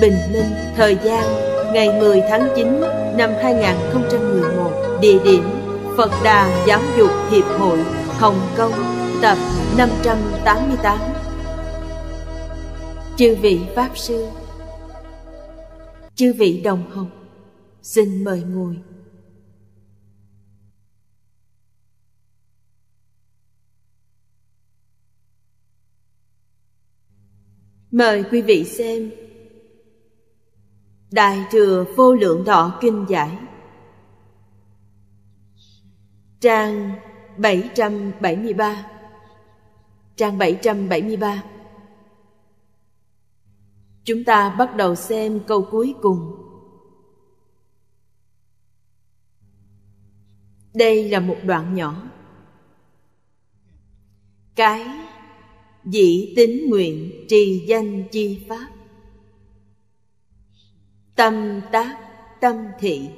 Bình Minh, thời gian ngày 10 tháng 9 năm 2011, địa điểm Phật Đà Giáo dục Hiệp hội, Hồng Kông, tập 588. Chư vị Pháp Sư Chư vị Đồng Học, xin mời ngồi. Mời quý vị xem Đại Thừa Vô Lượng Thọ Kinh Giải Trang 773 Trang 773 Chúng ta bắt đầu xem câu cuối cùng Đây là một đoạn nhỏ Cái dị tính nguyện trì danh chi pháp tâm tác tâm thị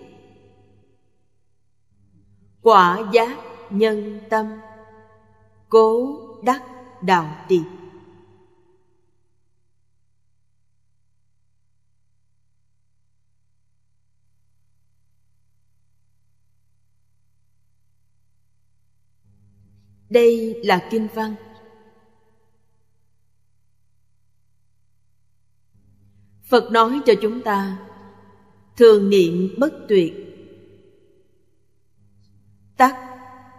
quả giác nhân tâm cố đắc đạo tiệp đây là kinh văn phật nói cho chúng ta thường niệm bất tuyệt tắc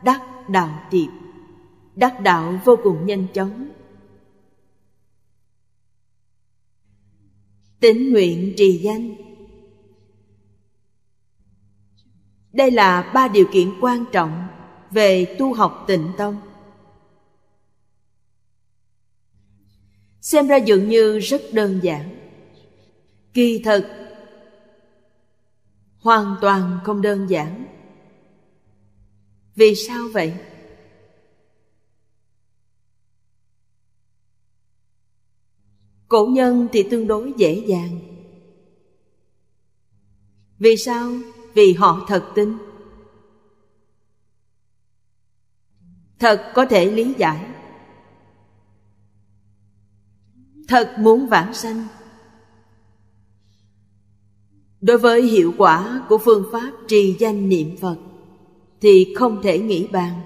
đắc đạo tiệp đắc đạo vô cùng nhanh chóng tín nguyện trì danh đây là ba điều kiện quan trọng về tu học tịnh tông xem ra dường như rất đơn giản kỳ thật hoàn toàn không đơn giản vì sao vậy cổ nhân thì tương đối dễ dàng vì sao vì họ thật tin thật có thể lý giải thật muốn vãng sanh đối với hiệu quả của phương pháp trì danh niệm phật thì không thể nghĩ bàn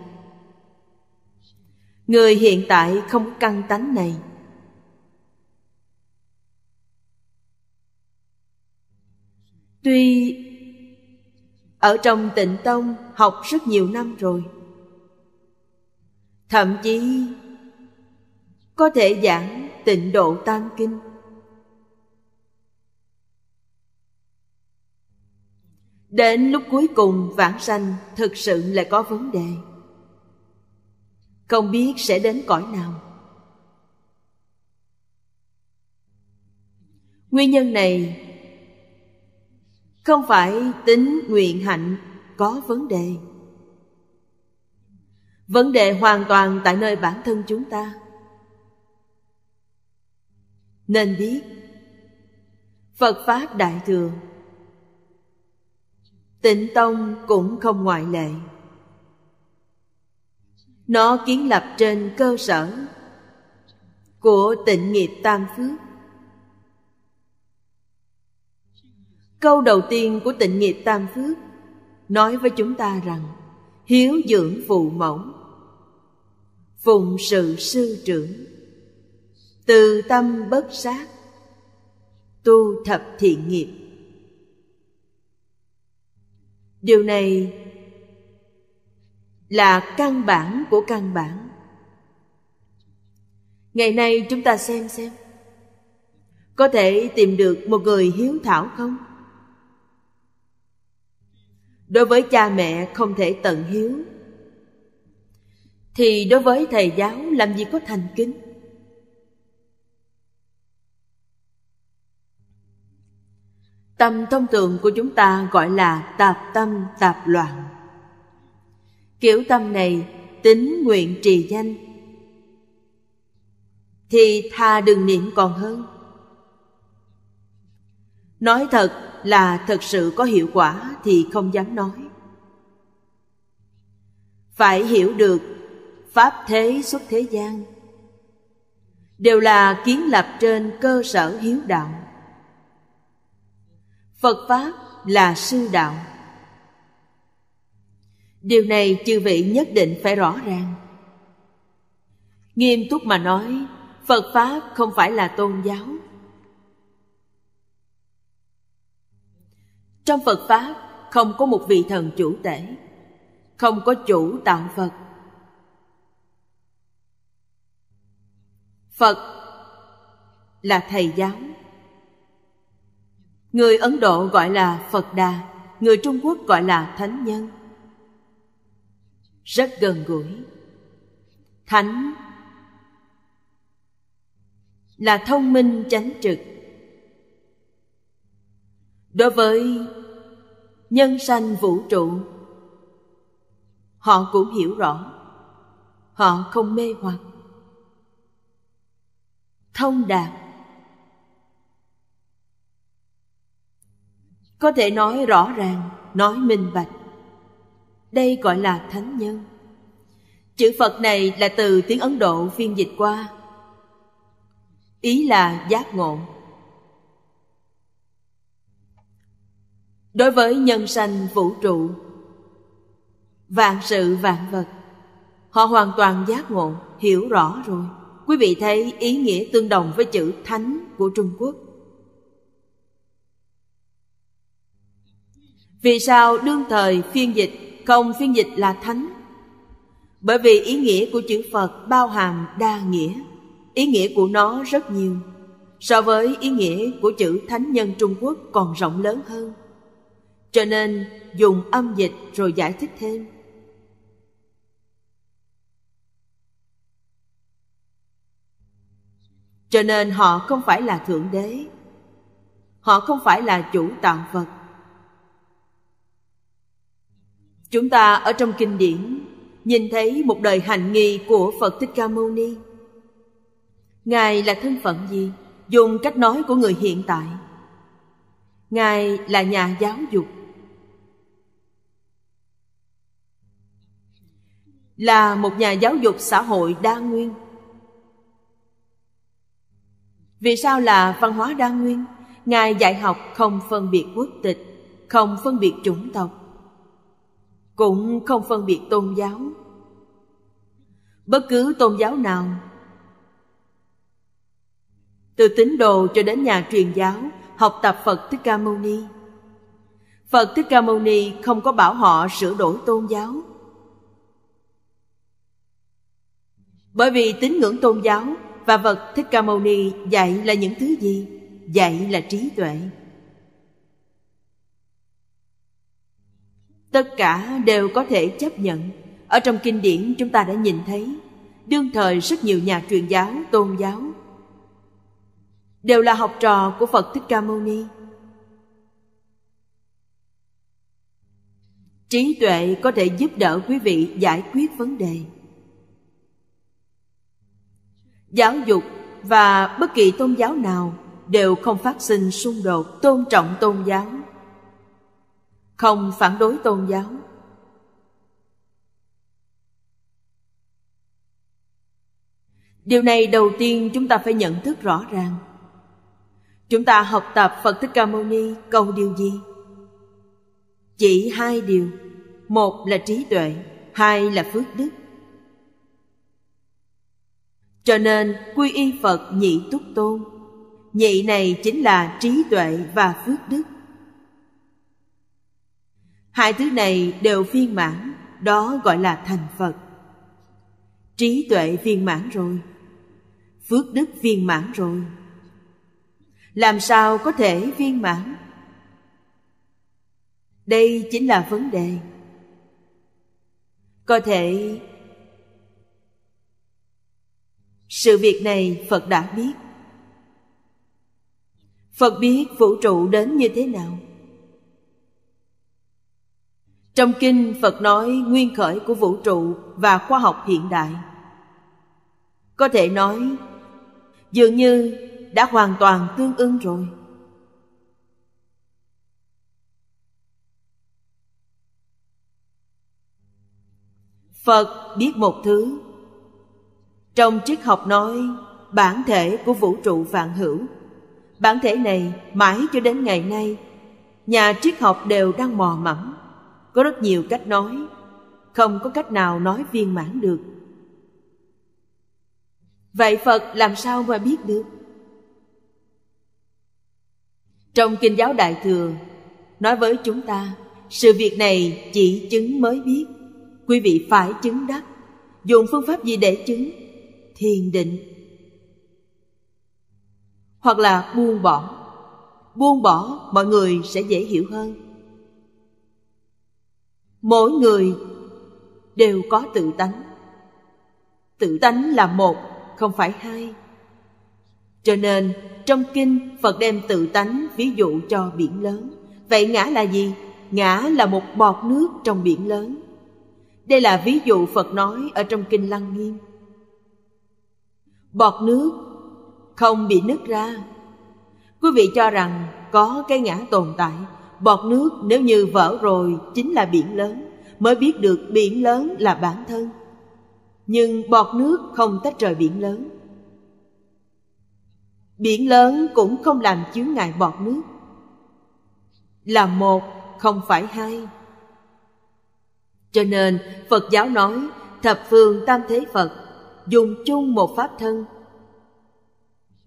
người hiện tại không căng tánh này tuy ở trong tịnh tông học rất nhiều năm rồi thậm chí có thể giảng tịnh độ tam kinh Đến lúc cuối cùng vãng sanh thực sự là có vấn đề. Không biết sẽ đến cõi nào. Nguyên nhân này không phải tính nguyện hạnh có vấn đề. Vấn đề hoàn toàn tại nơi bản thân chúng ta. Nên biết Phật Pháp Đại Thừa tịnh tông cũng không ngoại lệ nó kiến lập trên cơ sở của tịnh nghiệp tam phước câu đầu tiên của tịnh nghiệp tam phước nói với chúng ta rằng hiếu dưỡng phụ mẫu phụng sự sư trưởng từ tâm bất sát tu thập thiện nghiệp điều này là căn bản của căn bản ngày nay chúng ta xem xem có thể tìm được một người hiếu thảo không đối với cha mẹ không thể tận hiếu thì đối với thầy giáo làm gì có thành kính Tâm thông thường của chúng ta gọi là tạp tâm tạp loạn. Kiểu tâm này tính nguyện trì danh thì tha đừng niệm còn hơn. Nói thật là thật sự có hiệu quả thì không dám nói. Phải hiểu được pháp thế xuất thế gian đều là kiến lập trên cơ sở hiếu đạo phật pháp là sư đạo điều này chư vị nhất định phải rõ ràng nghiêm túc mà nói phật pháp không phải là tôn giáo trong phật pháp không có một vị thần chủ tể không có chủ tạo phật phật là thầy giáo Người Ấn Độ gọi là Phật Đà, người Trung Quốc gọi là Thánh Nhân. Rất gần gũi. Thánh là thông minh chánh trực. Đối với nhân sanh vũ trụ, họ cũng hiểu rõ, họ không mê hoặc. Thông đạt có thể nói rõ ràng nói minh bạch đây gọi là thánh nhân chữ phật này là từ tiếng ấn độ phiên dịch qua ý là giác ngộ đối với nhân sanh vũ trụ vạn sự vạn vật họ hoàn toàn giác ngộ hiểu rõ rồi quý vị thấy ý nghĩa tương đồng với chữ thánh của trung quốc Vì sao đương thời phiên dịch không phiên dịch là thánh? Bởi vì ý nghĩa của chữ Phật bao hàm đa nghĩa, ý nghĩa của nó rất nhiều. So với ý nghĩa của chữ thánh nhân Trung Quốc còn rộng lớn hơn. Cho nên dùng âm dịch rồi giải thích thêm. Cho nên họ không phải là Thượng Đế Họ không phải là chủ tạo vật Chúng ta ở trong kinh điển nhìn thấy một đời hành nghi của Phật Thích Ca Mâu Ni. Ngài là thân phận gì? Dùng cách nói của người hiện tại. Ngài là nhà giáo dục. Là một nhà giáo dục xã hội đa nguyên. Vì sao là văn hóa đa nguyên? Ngài dạy học không phân biệt quốc tịch, không phân biệt chủng tộc cũng không phân biệt tôn giáo bất cứ tôn giáo nào từ tín đồ cho đến nhà truyền giáo học tập phật thích ca mâu ni phật thích ca mâu ni không có bảo họ sửa đổi tôn giáo bởi vì tín ngưỡng tôn giáo và vật thích ca mâu ni dạy là những thứ gì dạy là trí tuệ tất cả đều có thể chấp nhận ở trong kinh điển chúng ta đã nhìn thấy đương thời rất nhiều nhà truyền giáo tôn giáo đều là học trò của phật thích ca mâu ni trí tuệ có thể giúp đỡ quý vị giải quyết vấn đề giáo dục và bất kỳ tôn giáo nào đều không phát sinh xung đột tôn trọng tôn giáo không phản đối tôn giáo điều này đầu tiên chúng ta phải nhận thức rõ ràng chúng ta học tập phật thích ca mâu ni cầu điều gì chỉ hai điều một là trí tuệ hai là phước đức cho nên quy y phật nhị túc tôn nhị này chính là trí tuệ và phước đức hai thứ này đều viên mãn đó gọi là thành phật trí tuệ viên mãn rồi phước đức viên mãn rồi làm sao có thể viên mãn đây chính là vấn đề có thể sự việc này phật đã biết phật biết vũ trụ đến như thế nào trong kinh Phật nói nguyên khởi của vũ trụ và khoa học hiện đại. Có thể nói dường như đã hoàn toàn tương ứng rồi. Phật biết một thứ. Trong triết học nói bản thể của vũ trụ vạn hữu. Bản thể này mãi cho đến ngày nay, nhà triết học đều đang mò mẫm có rất nhiều cách nói không có cách nào nói viên mãn được vậy phật làm sao mà biết được trong kinh giáo đại thừa nói với chúng ta sự việc này chỉ chứng mới biết quý vị phải chứng đắc dùng phương pháp gì để chứng thiền định hoặc là buông bỏ buông bỏ mọi người sẽ dễ hiểu hơn mỗi người đều có tự tánh tự tánh là một không phải hai cho nên trong kinh phật đem tự tánh ví dụ cho biển lớn vậy ngã là gì ngã là một bọt nước trong biển lớn đây là ví dụ phật nói ở trong kinh lăng nghiêm bọt nước không bị nứt ra quý vị cho rằng có cái ngã tồn tại Bọt nước nếu như vỡ rồi chính là biển lớn Mới biết được biển lớn là bản thân Nhưng bọt nước không tách rời biển lớn Biển lớn cũng không làm chướng ngại bọt nước Là một không phải hai Cho nên Phật giáo nói Thập phương tam thế Phật Dùng chung một pháp thân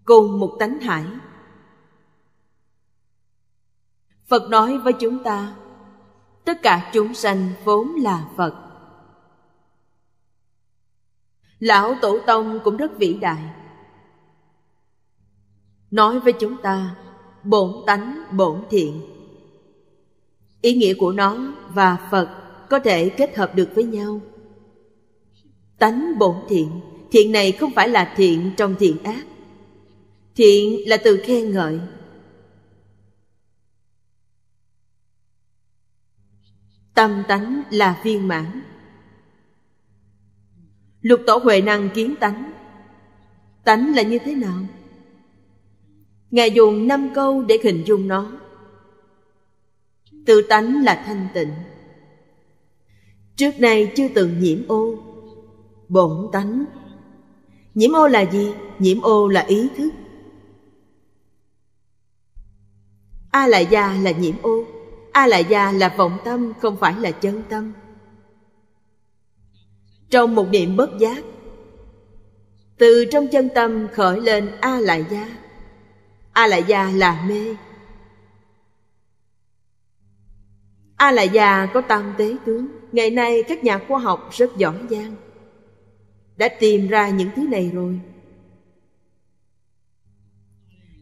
Cùng một tánh hải phật nói với chúng ta tất cả chúng sanh vốn là phật lão tổ tông cũng rất vĩ đại nói với chúng ta bổn tánh bổn thiện ý nghĩa của nó và phật có thể kết hợp được với nhau tánh bổn thiện thiện này không phải là thiện trong thiện ác thiện là từ khen ngợi tâm tánh là viên mãn lục tổ huệ năng kiến tánh tánh là như thế nào ngài dùng năm câu để hình dung nó tự tánh là thanh tịnh trước nay chưa từng nhiễm ô bổn tánh nhiễm ô là gì nhiễm ô là ý thức a la gia là nhiễm ô a la gia là vọng tâm không phải là chân tâm trong một niệm bất giác từ trong chân tâm khởi lên a la gia a la gia là mê a la gia có tam tế tướng ngày nay các nhà khoa học rất giỏi giang đã tìm ra những thứ này rồi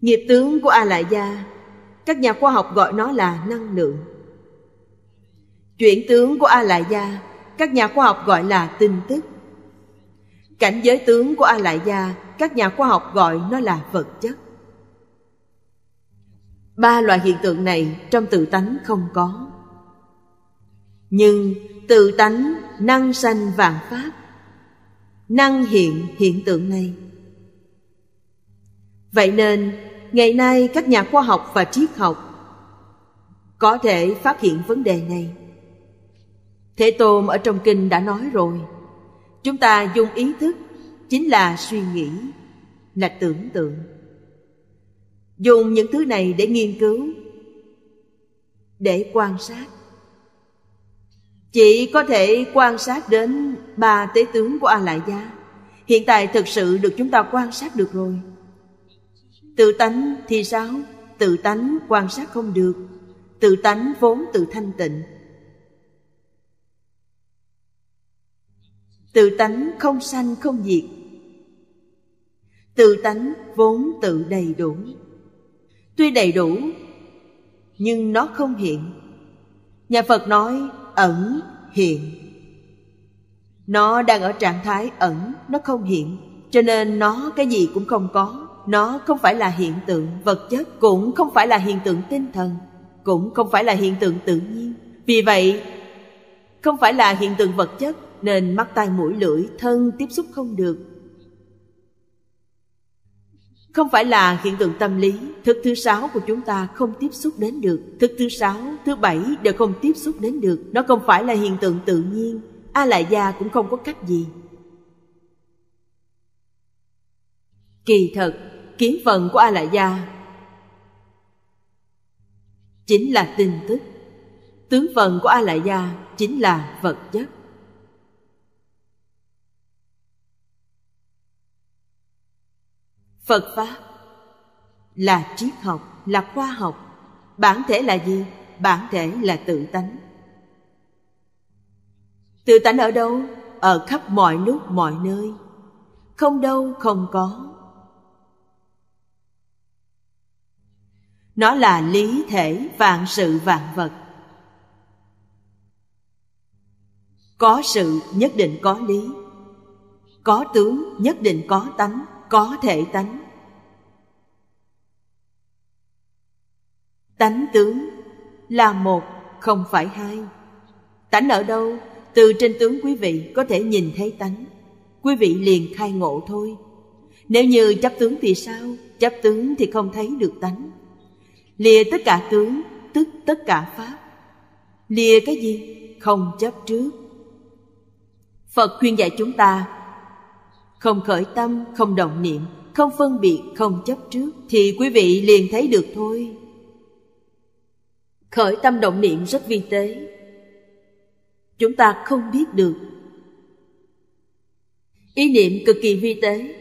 nghiệp tướng của a la gia các nhà khoa học gọi nó là năng lượng chuyển tướng của a lại gia các nhà khoa học gọi là tin tức cảnh giới tướng của a lại gia các nhà khoa học gọi nó là vật chất ba loại hiện tượng này trong tự tánh không có nhưng tự tánh năng sanh vạn pháp năng hiện hiện tượng này vậy nên ngày nay các nhà khoa học và triết học có thể phát hiện vấn đề này thế tôn ở trong kinh đã nói rồi chúng ta dùng ý thức chính là suy nghĩ là tưởng tượng dùng những thứ này để nghiên cứu để quan sát chỉ có thể quan sát đến ba tế tướng của a lại gia hiện tại thực sự được chúng ta quan sát được rồi tự tánh thì sao tự tánh quan sát không được tự tánh vốn tự thanh tịnh tự tánh không sanh không diệt tự tánh vốn tự đầy đủ tuy đầy đủ nhưng nó không hiện nhà phật nói ẩn hiện nó đang ở trạng thái ẩn nó không hiện cho nên nó cái gì cũng không có nó không phải là hiện tượng vật chất cũng không phải là hiện tượng tinh thần cũng không phải là hiện tượng tự nhiên vì vậy không phải là hiện tượng vật chất nên mắt tai mũi lưỡi thân tiếp xúc không được không phải là hiện tượng tâm lý thức thứ sáu của chúng ta không tiếp xúc đến được thức thứ sáu thứ bảy đều không tiếp xúc đến được nó không phải là hiện tượng tự nhiên a la gia cũng không có cách gì kỳ thật kiến phần của a la gia chính là tin tức tướng phần của a la gia chính là vật chất phật pháp là triết học là khoa học bản thể là gì bản thể là tự tánh tự tánh ở đâu ở khắp mọi lúc mọi nơi không đâu không có nó là lý thể vạn sự vạn vật có sự nhất định có lý có tướng nhất định có tánh có thể tánh tánh tướng là một không phải hai tánh ở đâu từ trên tướng quý vị có thể nhìn thấy tánh quý vị liền khai ngộ thôi nếu như chấp tướng thì sao chấp tướng thì không thấy được tánh lìa tất cả tướng tức tất cả pháp lìa cái gì không chấp trước phật khuyên dạy chúng ta không khởi tâm không động niệm không phân biệt không chấp trước thì quý vị liền thấy được thôi khởi tâm động niệm rất vi tế chúng ta không biết được ý niệm cực kỳ vi tế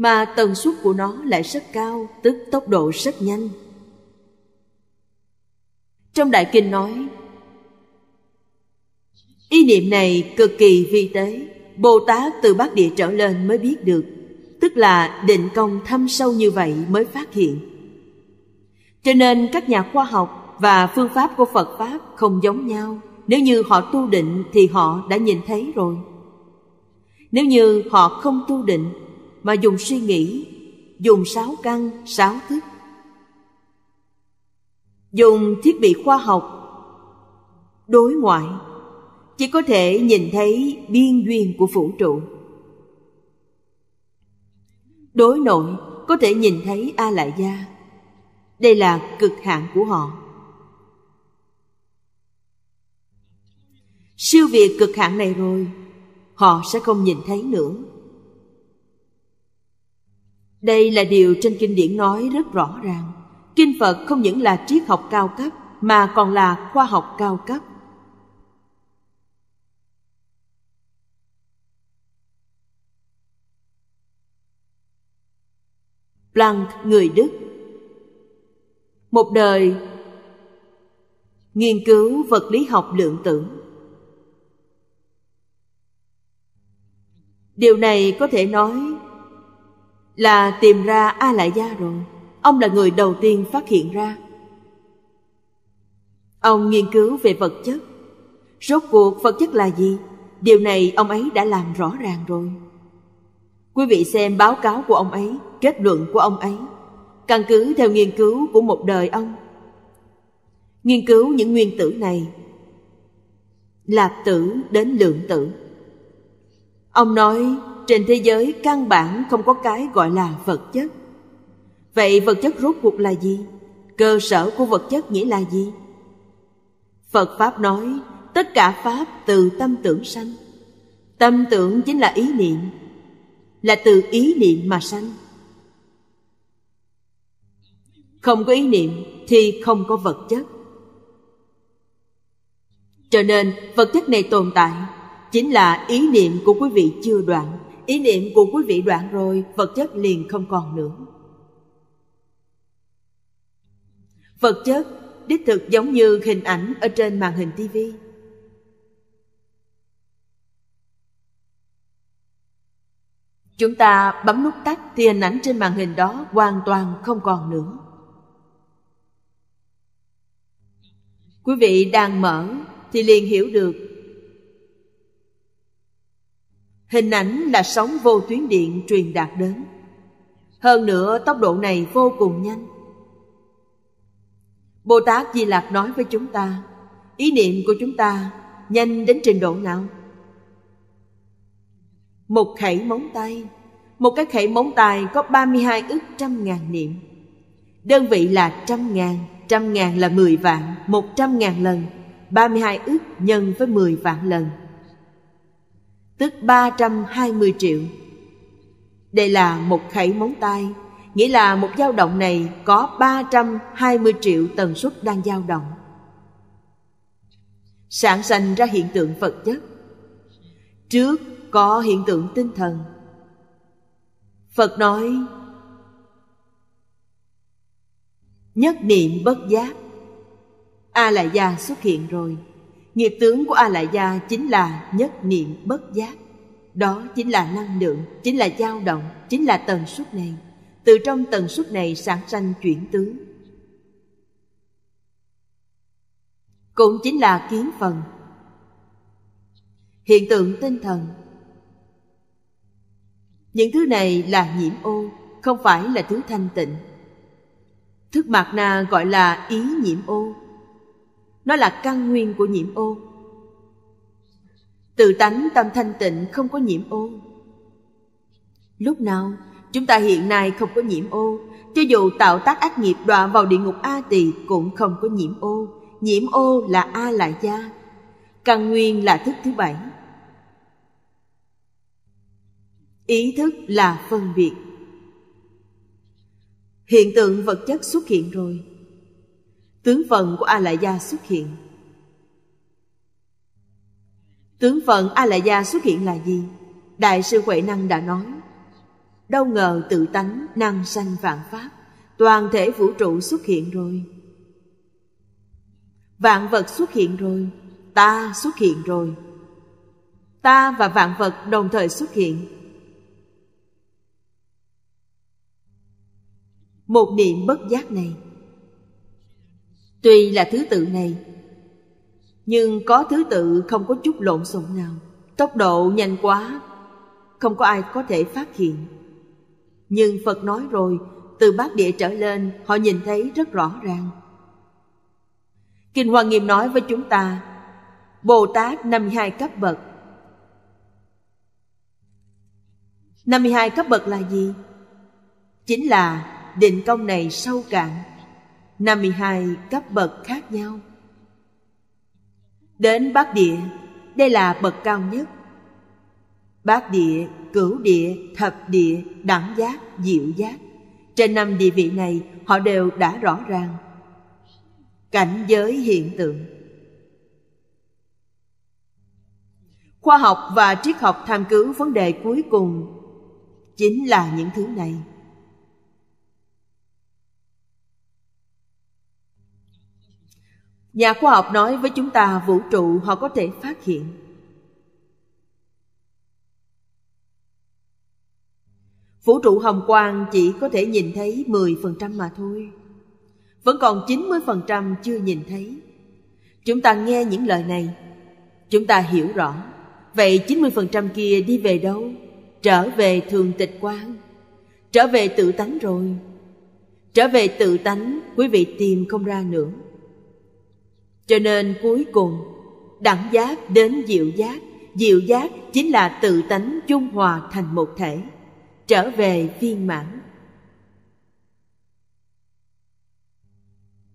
mà tần suất của nó lại rất cao, tức tốc độ rất nhanh. Trong Đại Kinh nói, ý niệm này cực kỳ vi tế, Bồ Tát từ Bát Địa trở lên mới biết được, tức là định công thâm sâu như vậy mới phát hiện. Cho nên các nhà khoa học và phương pháp của Phật Pháp không giống nhau. Nếu như họ tu định thì họ đã nhìn thấy rồi. Nếu như họ không tu định mà dùng suy nghĩ dùng sáu căn sáu thức dùng thiết bị khoa học đối ngoại chỉ có thể nhìn thấy biên duyên của vũ trụ đối nội có thể nhìn thấy a lại gia đây là cực hạn của họ siêu việt cực hạn này rồi họ sẽ không nhìn thấy nữa đây là điều trên kinh điển nói rất rõ ràng. Kinh Phật không những là triết học cao cấp mà còn là khoa học cao cấp. Planck, người Đức Một đời Nghiên cứu vật lý học lượng tử Điều này có thể nói là tìm ra a lại gia rồi ông là người đầu tiên phát hiện ra ông nghiên cứu về vật chất rốt cuộc vật chất là gì điều này ông ấy đã làm rõ ràng rồi quý vị xem báo cáo của ông ấy kết luận của ông ấy căn cứ theo nghiên cứu của một đời ông nghiên cứu những nguyên tử này lạp tử đến lượng tử ông nói trên thế giới căn bản không có cái gọi là vật chất vậy vật chất rốt cuộc là gì cơ sở của vật chất nghĩa là gì phật pháp nói tất cả pháp từ tâm tưởng sanh tâm tưởng chính là ý niệm là từ ý niệm mà sanh không có ý niệm thì không có vật chất cho nên vật chất này tồn tại chính là ý niệm của quý vị chưa đoạn ý niệm của quý vị đoạn rồi vật chất liền không còn nữa vật chất đích thực giống như hình ảnh ở trên màn hình tivi chúng ta bấm nút tắt thì hình ảnh trên màn hình đó hoàn toàn không còn nữa quý vị đang mở thì liền hiểu được Hình ảnh là sóng vô tuyến điện truyền đạt đến. Hơn nữa tốc độ này vô cùng nhanh. Bồ Tát Di Lạc nói với chúng ta, ý niệm của chúng ta nhanh đến trình độ nào? Một khẩy móng tay, một cái khẩy móng tay có 32 ức trăm ngàn niệm. Đơn vị là trăm ngàn, trăm ngàn là 10 vạn, một trăm ngàn lần, 32 ức nhân với 10 vạn lần tức 320 triệu. Đây là một khẩy móng tay, nghĩa là một dao động này có 320 triệu tần suất đang dao động. Sản sanh ra hiện tượng vật chất. Trước có hiện tượng tinh thần. Phật nói Nhất niệm bất giác A-la-gia xuất hiện rồi Nghiệp tướng của A-lại gia chính là nhất niệm bất giác. Đó chính là năng lượng, chính là dao động, chính là tần suất này. Từ trong tần suất này sản sanh chuyển tướng. Cũng chính là kiến phần. Hiện tượng tinh thần. Những thứ này là nhiễm ô, không phải là thứ thanh tịnh. Thức mạt na gọi là ý nhiễm ô nó là căn nguyên của nhiễm ô. Tự tánh tâm thanh tịnh không có nhiễm ô. Lúc nào, chúng ta hiện nay không có nhiễm ô, cho dù tạo tác ác nghiệp đọa vào địa ngục A tỳ cũng không có nhiễm ô. Nhiễm ô là A là gia. Căn nguyên là thức thứ bảy. Ý thức là phân biệt. Hiện tượng vật chất xuất hiện rồi, tướng phận của a la gia xuất hiện tướng phận a la gia xuất hiện là gì đại sư huệ năng đã nói đâu ngờ tự tánh năng sanh vạn pháp toàn thể vũ trụ xuất hiện rồi vạn vật xuất hiện rồi ta xuất hiện rồi ta và vạn vật đồng thời xuất hiện một niệm bất giác này Tuy là thứ tự này Nhưng có thứ tự không có chút lộn xộn nào Tốc độ nhanh quá Không có ai có thể phát hiện Nhưng Phật nói rồi Từ bát địa trở lên Họ nhìn thấy rất rõ ràng Kinh Hoa Nghiêm nói với chúng ta Bồ Tát 52 cấp bậc 52 cấp bậc là gì? Chính là định công này sâu cạn 52 cấp bậc khác nhau. Đến Bát Địa, đây là bậc cao nhất. Bát Địa, Cửu Địa, Thập Địa, Đẳng Giác, Diệu Giác. Trên năm địa vị này họ đều đã rõ ràng. Cảnh giới hiện tượng Khoa học và triết học tham cứu vấn đề cuối cùng chính là những thứ này. nhà khoa học nói với chúng ta vũ trụ họ có thể phát hiện Vũ trụ hồng quang chỉ có thể nhìn thấy 10% mà thôi. Vẫn còn 90% chưa nhìn thấy. Chúng ta nghe những lời này, chúng ta hiểu rõ. Vậy 90% kia đi về đâu? Trở về thường tịch quang. Trở về tự tánh rồi. Trở về tự tánh, quý vị tìm không ra nữa cho nên cuối cùng đẳng giác đến diệu giác diệu giác chính là tự tánh chung hòa thành một thể trở về viên mãn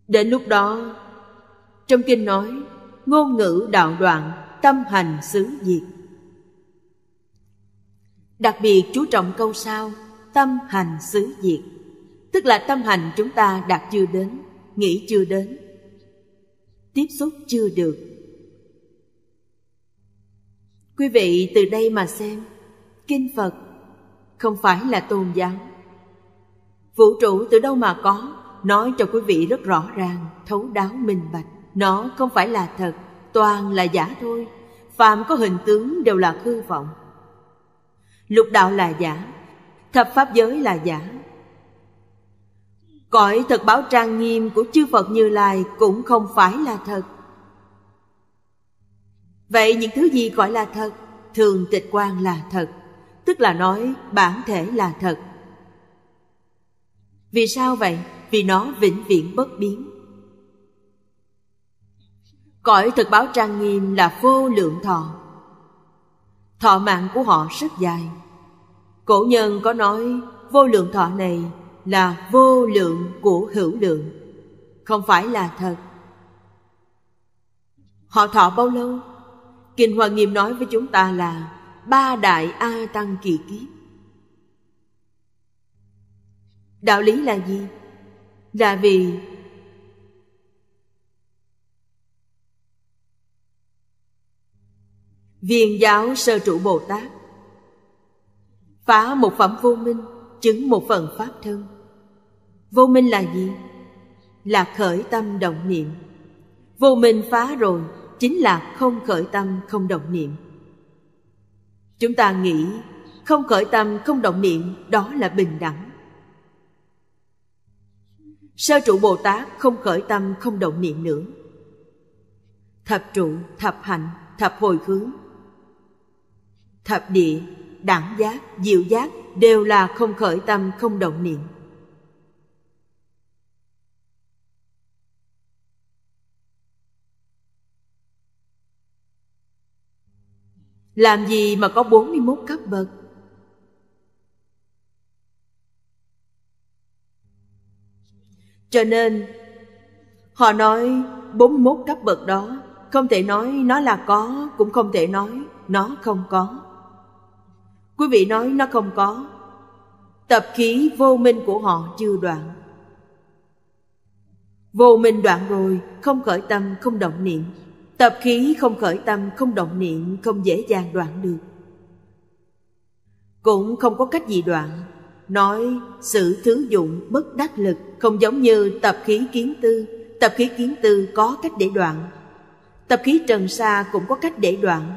đến lúc đó trong kinh nói ngôn ngữ đạo đoạn tâm hành xứ diệt đặc biệt chú trọng câu sau tâm hành xứ diệt tức là tâm hành chúng ta đạt chưa đến nghĩ chưa đến tiếp xúc chưa được quý vị từ đây mà xem kinh phật không phải là tôn giáo vũ trụ từ đâu mà có nói cho quý vị rất rõ ràng thấu đáo minh bạch nó không phải là thật toàn là giả thôi phàm có hình tướng đều là hư vọng lục đạo là giả thập pháp giới là giả cõi thật báo trang nghiêm của chư Phật Như Lai cũng không phải là thật. Vậy những thứ gì gọi là thật? Thường tịch quan là thật, tức là nói bản thể là thật. Vì sao vậy? Vì nó vĩnh viễn bất biến. Cõi thực báo trang nghiêm là vô lượng thọ. Thọ mạng của họ rất dài. Cổ nhân có nói vô lượng thọ này là vô lượng của hữu lượng không phải là thật họ thọ bao lâu kinh hoa nghiêm nói với chúng ta là ba đại a tăng kỳ kiếp đạo lý là gì là vì viên giáo sơ trụ bồ tát phá một phẩm vô minh chứng một phần pháp thân vô minh là gì là khởi tâm động niệm vô minh phá rồi chính là không khởi tâm không động niệm chúng ta nghĩ không khởi tâm không động niệm đó là bình đẳng sơ trụ bồ tát không khởi tâm không động niệm nữa thập trụ thập hạnh thập hồi hướng thập địa đẳng giác diệu giác đều là không khởi tâm không động niệm Làm gì mà có 41 cấp bậc? Cho nên Họ nói 41 cấp bậc đó Không thể nói nó là có Cũng không thể nói nó không có Quý vị nói nó không có Tập khí vô minh của họ chưa đoạn Vô minh đoạn rồi Không khởi tâm không động niệm Tập khí không khởi tâm, không động niệm, không dễ dàng đoạn được. Cũng không có cách gì đoạn. Nói sự thứ dụng bất đắc lực không giống như tập khí kiến tư. Tập khí kiến tư có cách để đoạn. Tập khí trần sa cũng có cách để đoạn.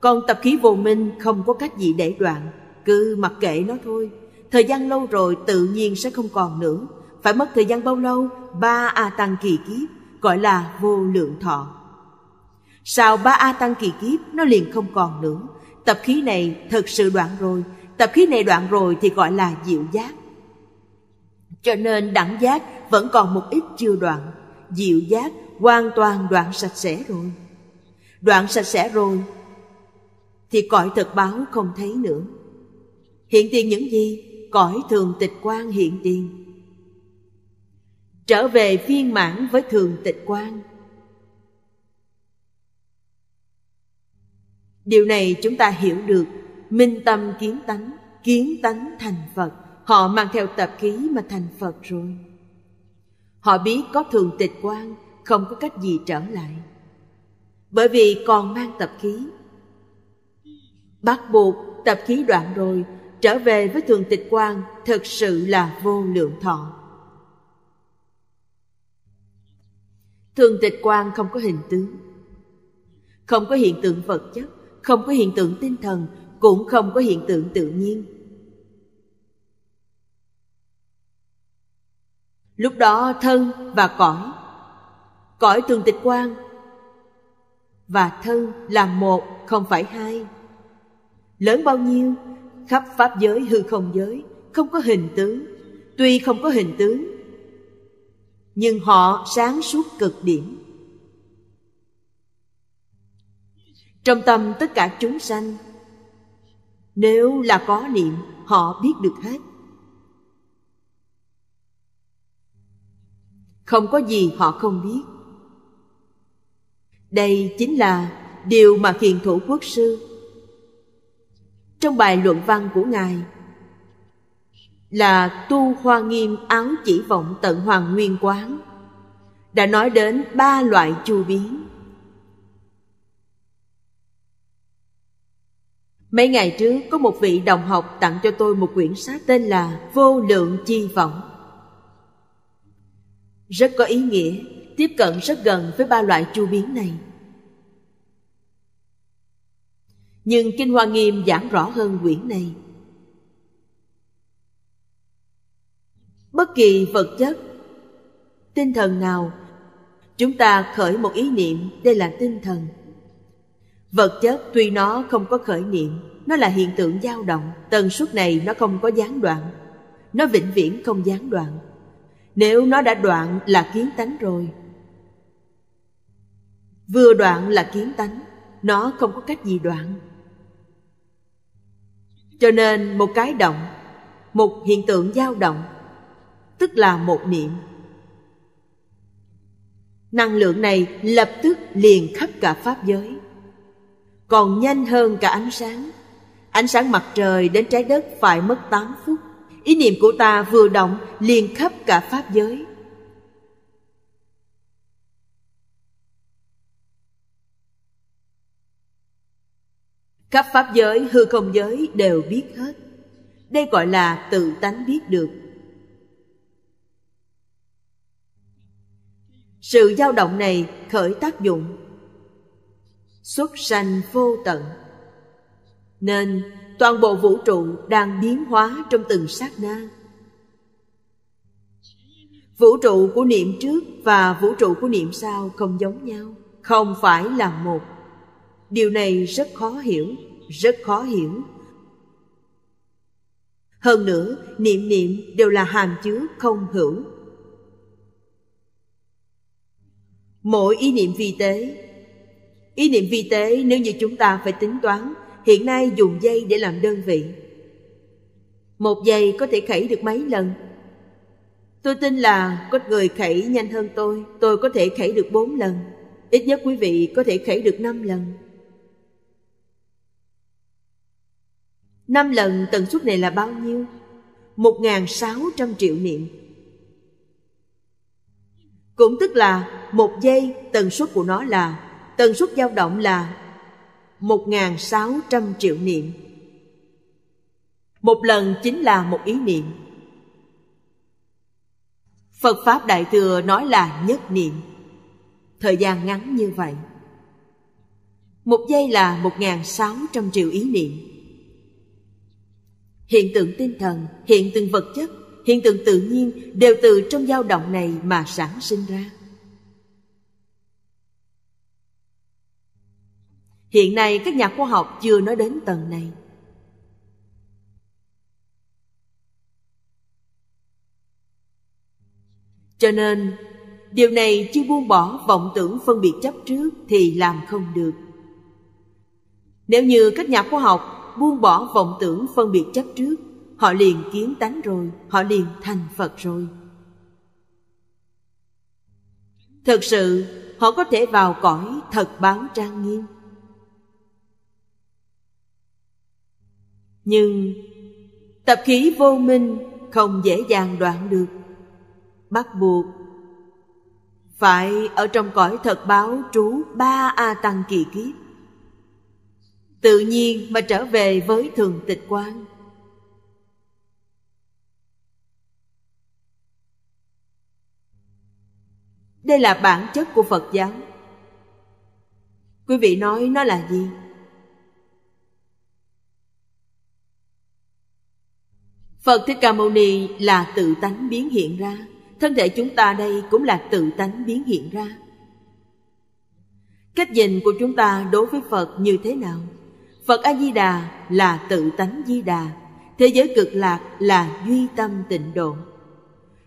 Còn tập khí vô minh không có cách gì để đoạn. Cứ mặc kệ nó thôi. Thời gian lâu rồi tự nhiên sẽ không còn nữa. Phải mất thời gian bao lâu? Ba a à tăng kỳ kiếp, gọi là vô lượng thọ. Sau ba A tăng kỳ kiếp nó liền không còn nữa Tập khí này thật sự đoạn rồi Tập khí này đoạn rồi thì gọi là diệu giác Cho nên đẳng giác vẫn còn một ít chưa đoạn Diệu giác hoàn toàn đoạn sạch sẽ rồi Đoạn sạch sẽ rồi Thì cõi thật báo không thấy nữa Hiện tiền những gì? Cõi thường tịch quan hiện tiền Trở về viên mãn với thường tịch quan điều này chúng ta hiểu được minh tâm kiến tánh kiến tánh thành phật họ mang theo tập khí mà thành phật rồi họ biết có thường tịch quan không có cách gì trở lại bởi vì còn mang tập khí bắt buộc tập khí đoạn rồi trở về với thường tịch quan thật sự là vô lượng thọ thường tịch quan không có hình tướng không có hiện tượng vật chất không có hiện tượng tinh thần cũng không có hiện tượng tự nhiên lúc đó thân và cõi cõi thường tịch quan và thân là một không phải hai lớn bao nhiêu khắp pháp giới hư không giới không có hình tướng tuy không có hình tướng nhưng họ sáng suốt cực điểm trong tâm tất cả chúng sanh nếu là có niệm họ biết được hết không có gì họ không biết đây chính là điều mà thiền thủ quốc sư trong bài luận văn của ngài là tu hoa nghiêm áo chỉ vọng tận hoàng nguyên quán đã nói đến ba loại chu biến Mấy ngày trước có một vị đồng học tặng cho tôi một quyển sách tên là Vô lượng chi vọng. Rất có ý nghĩa, tiếp cận rất gần với ba loại chu biến này. Nhưng Kinh Hoa Nghiêm giảng rõ hơn quyển này. Bất kỳ vật chất, tinh thần nào, chúng ta khởi một ý niệm đây là tinh thần vật chất tuy nó không có khởi niệm nó là hiện tượng dao động tần suất này nó không có gián đoạn nó vĩnh viễn không gián đoạn nếu nó đã đoạn là kiến tánh rồi vừa đoạn là kiến tánh nó không có cách gì đoạn cho nên một cái động một hiện tượng dao động tức là một niệm năng lượng này lập tức liền khắp cả pháp giới còn nhanh hơn cả ánh sáng ánh sáng mặt trời đến trái đất phải mất 8 phút ý niệm của ta vừa động liền khắp cả pháp giới khắp pháp giới hư không giới đều biết hết đây gọi là tự tánh biết được sự dao động này khởi tác dụng xuất sanh vô tận nên toàn bộ vũ trụ đang biến hóa trong từng sát na vũ trụ của niệm trước và vũ trụ của niệm sau không giống nhau không phải là một điều này rất khó hiểu rất khó hiểu hơn nữa niệm niệm đều là hàm chứa không hữu mỗi ý niệm vi tế Ý niệm vi tế nếu như chúng ta phải tính toán, hiện nay dùng giây để làm đơn vị. Một giây có thể khẩy được mấy lần? Tôi tin là có người khẩy nhanh hơn tôi, tôi có thể khẩy được bốn lần. Ít nhất quý vị có thể khẩy được năm lần. năm lần tần suất này là bao nhiêu? một ngàn sáu trăm triệu niệm. Cũng tức là một giây tần suất của nó là tần suất dao động là 1.600 triệu niệm một lần chính là một ý niệm phật pháp đại thừa nói là nhất niệm thời gian ngắn như vậy một giây là 1.600 triệu ý niệm hiện tượng tinh thần hiện tượng vật chất hiện tượng tự nhiên đều từ trong dao động này mà sản sinh ra hiện nay các nhà khoa học chưa nói đến tầng này cho nên điều này chưa buông bỏ vọng tưởng phân biệt chấp trước thì làm không được nếu như các nhà khoa học buông bỏ vọng tưởng phân biệt chấp trước họ liền kiến tánh rồi họ liền thành phật rồi thật sự họ có thể vào cõi thật báo trang nghiêm nhưng tập khí vô minh không dễ dàng đoạn được bắt buộc phải ở trong cõi thật báo trú ba a tăng kỳ kiếp tự nhiên mà trở về với thường tịch quán đây là bản chất của phật giáo quý vị nói nó là gì Phật Thích Ca Mâu Ni là tự tánh biến hiện ra Thân thể chúng ta đây cũng là tự tánh biến hiện ra Cách nhìn của chúng ta đối với Phật như thế nào? Phật A-di-đà là tự tánh di-đà Thế giới cực lạc là duy tâm tịnh độ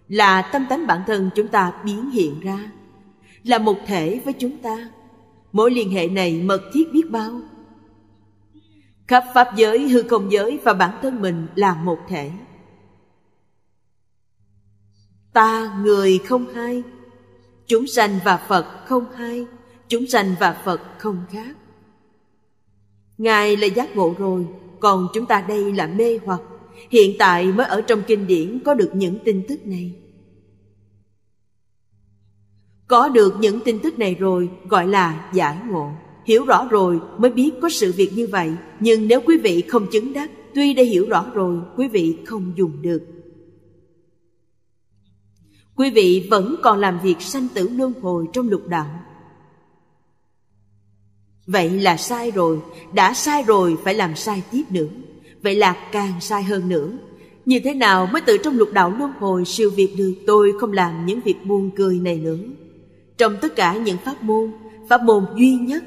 Là tâm tánh bản thân chúng ta biến hiện ra Là một thể với chúng ta Mỗi liên hệ này mật thiết biết bao Khắp Pháp giới, hư không giới và bản thân mình là một thể ta người không hai chúng sanh và phật không hai chúng sanh và phật không khác ngài là giác ngộ rồi còn chúng ta đây là mê hoặc hiện tại mới ở trong kinh điển có được những tin tức này có được những tin tức này rồi gọi là giải ngộ hiểu rõ rồi mới biết có sự việc như vậy nhưng nếu quý vị không chứng đắc tuy đã hiểu rõ rồi quý vị không dùng được quý vị vẫn còn làm việc sanh tử luân hồi trong lục đạo vậy là sai rồi đã sai rồi phải làm sai tiếp nữa vậy là càng sai hơn nữa như thế nào mới tự trong lục đạo luân hồi siêu việt được tôi không làm những việc buồn cười này nữa trong tất cả những pháp môn pháp môn duy nhất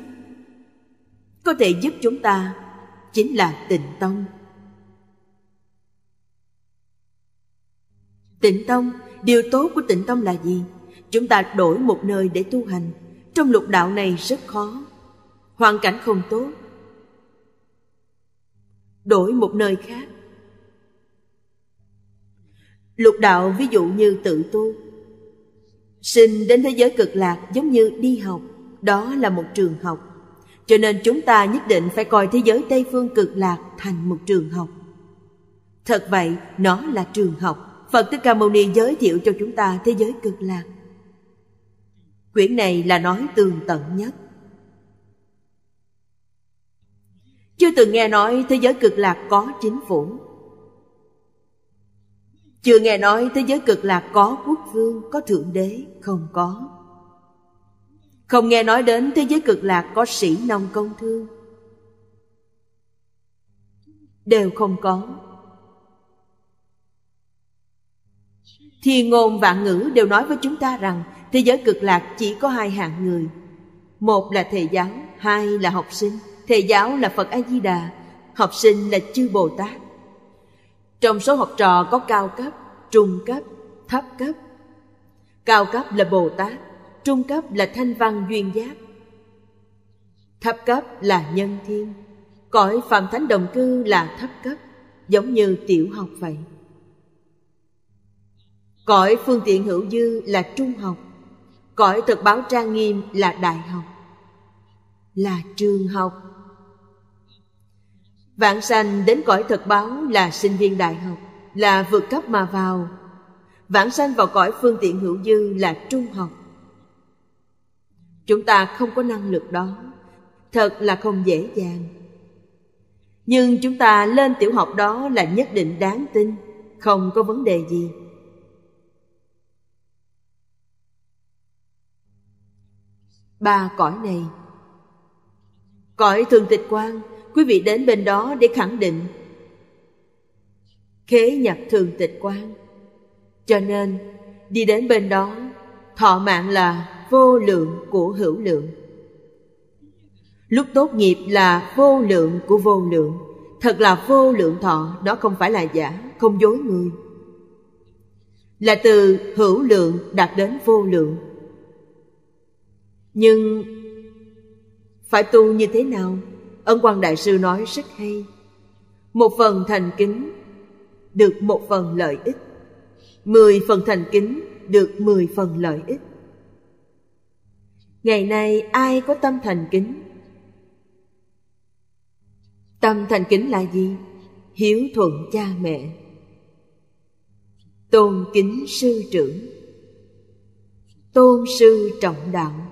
có thể giúp chúng ta chính là tịnh tông tịnh tông điều tốt của tịnh tâm là gì chúng ta đổi một nơi để tu hành trong lục đạo này rất khó hoàn cảnh không tốt đổi một nơi khác lục đạo ví dụ như tự tu sinh đến thế giới cực lạc giống như đi học đó là một trường học cho nên chúng ta nhất định phải coi thế giới tây phương cực lạc thành một trường học thật vậy nó là trường học Phật Thích Ca Mâu Ni giới thiệu cho chúng ta thế giới cực lạc. Quyển này là nói tường tận nhất. Chưa từng nghe nói thế giới cực lạc có chính phủ. Chưa nghe nói thế giới cực lạc có quốc vương, có thượng đế, không có. Không nghe nói đến thế giới cực lạc có sĩ nông công thương. Đều không có. Thi ngôn vạn ngữ đều nói với chúng ta rằng thế giới cực lạc chỉ có hai hạng người. Một là thầy giáo, hai là học sinh. Thầy giáo là Phật A-di-đà, học sinh là chư Bồ Tát. Trong số học trò có cao cấp, trung cấp, thấp cấp. Cao cấp là Bồ Tát, trung cấp là thanh văn duyên giác. Thấp cấp là nhân thiên, cõi phạm thánh đồng cư là thấp cấp, giống như tiểu học vậy cõi phương tiện hữu dư là trung học cõi thực báo trang nghiêm là đại học là trường học vạn sanh đến cõi thực báo là sinh viên đại học là vượt cấp mà vào vãng sanh vào cõi phương tiện hữu dư là trung học chúng ta không có năng lực đó thật là không dễ dàng nhưng chúng ta lên tiểu học đó là nhất định đáng tin không có vấn đề gì ba cõi này cõi thường tịch quan quý vị đến bên đó để khẳng định khế nhập thường tịch quan cho nên đi đến bên đó thọ mạng là vô lượng của hữu lượng lúc tốt nghiệp là vô lượng của vô lượng thật là vô lượng thọ đó không phải là giả không dối người là từ hữu lượng đạt đến vô lượng nhưng phải tu như thế nào? Ân quan đại sư nói rất hay. Một phần thành kính được một phần lợi ích. Mười phần thành kính được mười phần lợi ích. Ngày nay ai có tâm thành kính? Tâm thành kính là gì? Hiếu thuận cha mẹ. Tôn kính sư trưởng. Tôn sư trọng đạo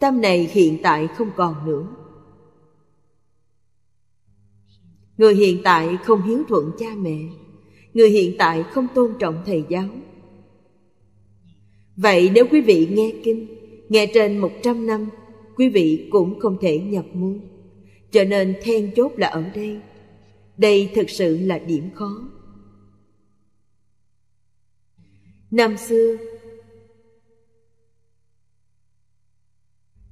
Tâm này hiện tại không còn nữa. Người hiện tại không hiếu thuận cha mẹ, người hiện tại không tôn trọng thầy giáo. Vậy nếu quý vị nghe kinh, nghe trên một trăm năm, quý vị cũng không thể nhập môn. Cho nên then chốt là ở đây. Đây thực sự là điểm khó. Năm xưa,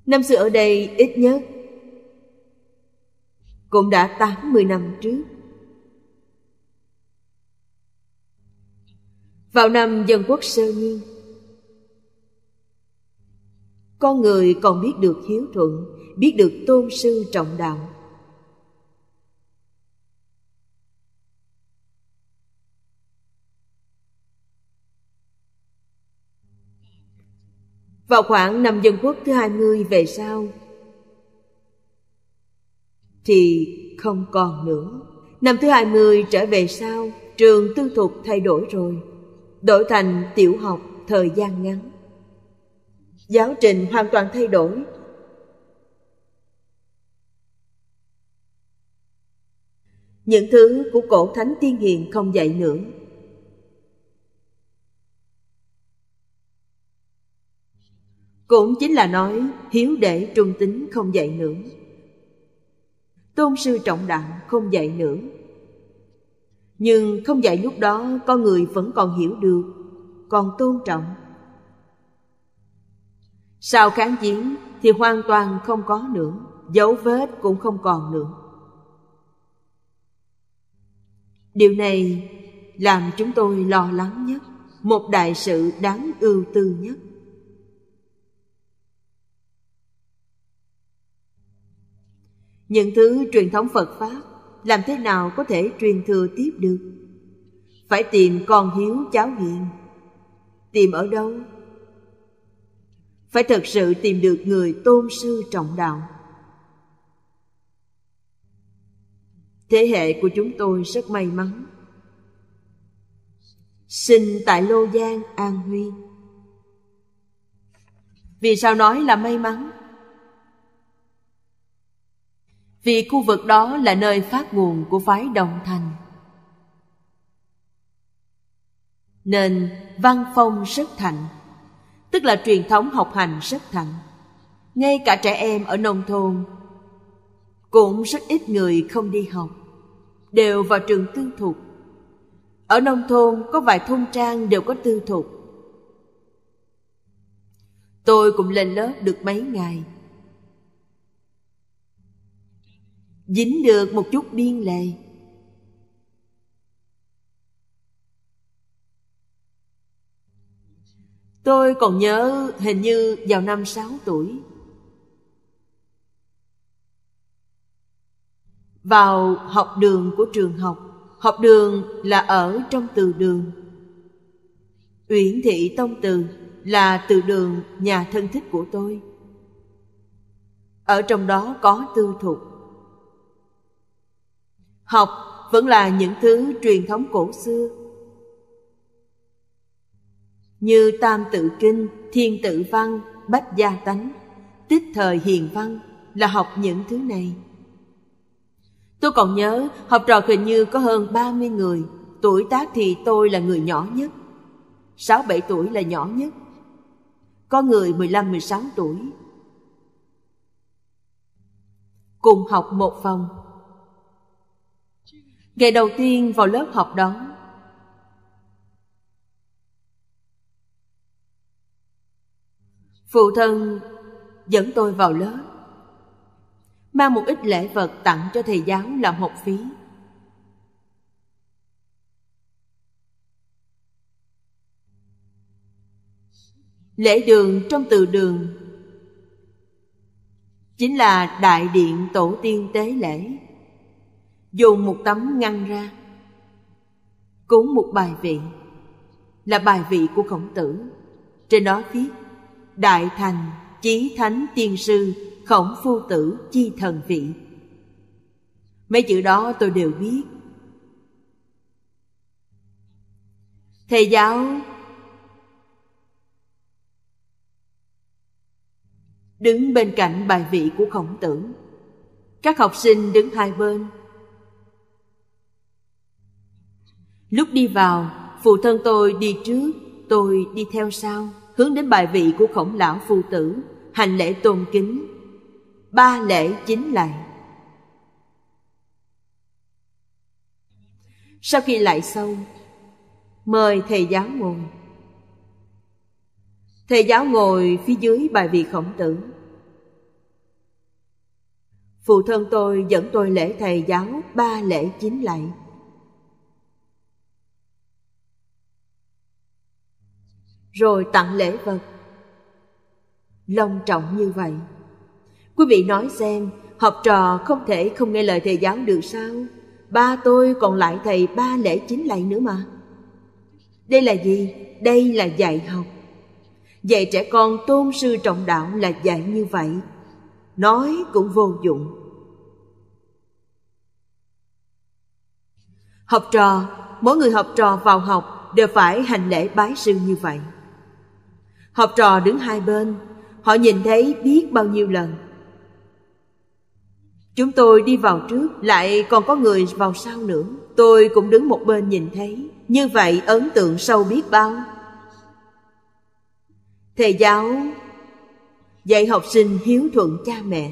Năm xưa ở đây ít nhất cũng đã 80 năm trước. Vào năm dân quốc sơ nhiên, con người còn biết được hiếu thuận, biết được tôn sư trọng đạo. Vào khoảng năm dân quốc thứ hai mươi về sau Thì không còn nữa Năm thứ hai mươi trở về sau Trường tư thục thay đổi rồi Đổi thành tiểu học thời gian ngắn Giáo trình hoàn toàn thay đổi Những thứ của cổ thánh tiên hiền không dạy nữa cũng chính là nói hiếu để trung tính không dạy nữa tôn sư trọng đạo không dạy nữa nhưng không dạy lúc đó con người vẫn còn hiểu được còn tôn trọng sau kháng chiến thì hoàn toàn không có nữa dấu vết cũng không còn nữa điều này làm chúng tôi lo lắng nhất một đại sự đáng ưu tư nhất Những thứ truyền thống Phật Pháp làm thế nào có thể truyền thừa tiếp được? Phải tìm con hiếu cháu hiền. Tìm ở đâu? Phải thật sự tìm được người tôn sư trọng đạo. Thế hệ của chúng tôi rất may mắn. Sinh tại Lô Giang, An Huy. Vì sao nói là may mắn? vì khu vực đó là nơi phát nguồn của phái Đồng Thành. Nên văn phong rất thạnh, tức là truyền thống học hành rất thạnh. Ngay cả trẻ em ở nông thôn cũng rất ít người không đi học, đều vào trường tư thục. Ở nông thôn có vài thôn trang đều có tư thục. Tôi cũng lên lớp được mấy ngày dính được một chút biên lệ Tôi còn nhớ hình như vào năm sáu tuổi Vào học đường của trường học Học đường là ở trong từ đường Uyển thị tông từ là từ đường nhà thân thích của tôi Ở trong đó có tư thục học vẫn là những thứ truyền thống cổ xưa như tam tự kinh thiên tự văn bách gia tánh tích thời hiền văn là học những thứ này tôi còn nhớ học trò hình như có hơn 30 người tuổi tác thì tôi là người nhỏ nhất sáu bảy tuổi là nhỏ nhất có người 15-16 tuổi cùng học một phòng Ngày đầu tiên vào lớp học đó Phụ thân dẫn tôi vào lớp Mang một ít lễ vật tặng cho thầy giáo làm học phí Lễ đường trong từ đường Chính là đại điện tổ tiên tế lễ dùng một tấm ngăn ra cúng một bài vị là bài vị của khổng tử trên đó viết đại thành chí thánh tiên sư khổng phu tử chi thần vị mấy chữ đó tôi đều biết thầy giáo đứng bên cạnh bài vị của khổng tử các học sinh đứng hai bên Lúc đi vào, phụ thân tôi đi trước, tôi đi theo sau, hướng đến bài vị của khổng lão phu tử, hành lễ tôn kính. Ba lễ chính lại Sau khi lại xong, mời thầy giáo ngồi. Thầy giáo ngồi phía dưới bài vị khổng tử. Phụ thân tôi dẫn tôi lễ thầy giáo ba lễ chính lạy rồi tặng lễ vật. Long trọng như vậy. Quý vị nói xem, học trò không thể không nghe lời thầy giáo được sao? Ba tôi còn lại thầy ba lễ chính lạy nữa mà. Đây là gì? Đây là dạy học. Dạy trẻ con tôn sư trọng đạo là dạy như vậy. Nói cũng vô dụng. Học trò, mỗi người học trò vào học đều phải hành lễ bái sư như vậy. Học trò đứng hai bên, họ nhìn thấy biết bao nhiêu lần. Chúng tôi đi vào trước, lại còn có người vào sau nữa. Tôi cũng đứng một bên nhìn thấy, như vậy ấn tượng sâu biết bao. Thầy giáo dạy học sinh hiếu thuận cha mẹ.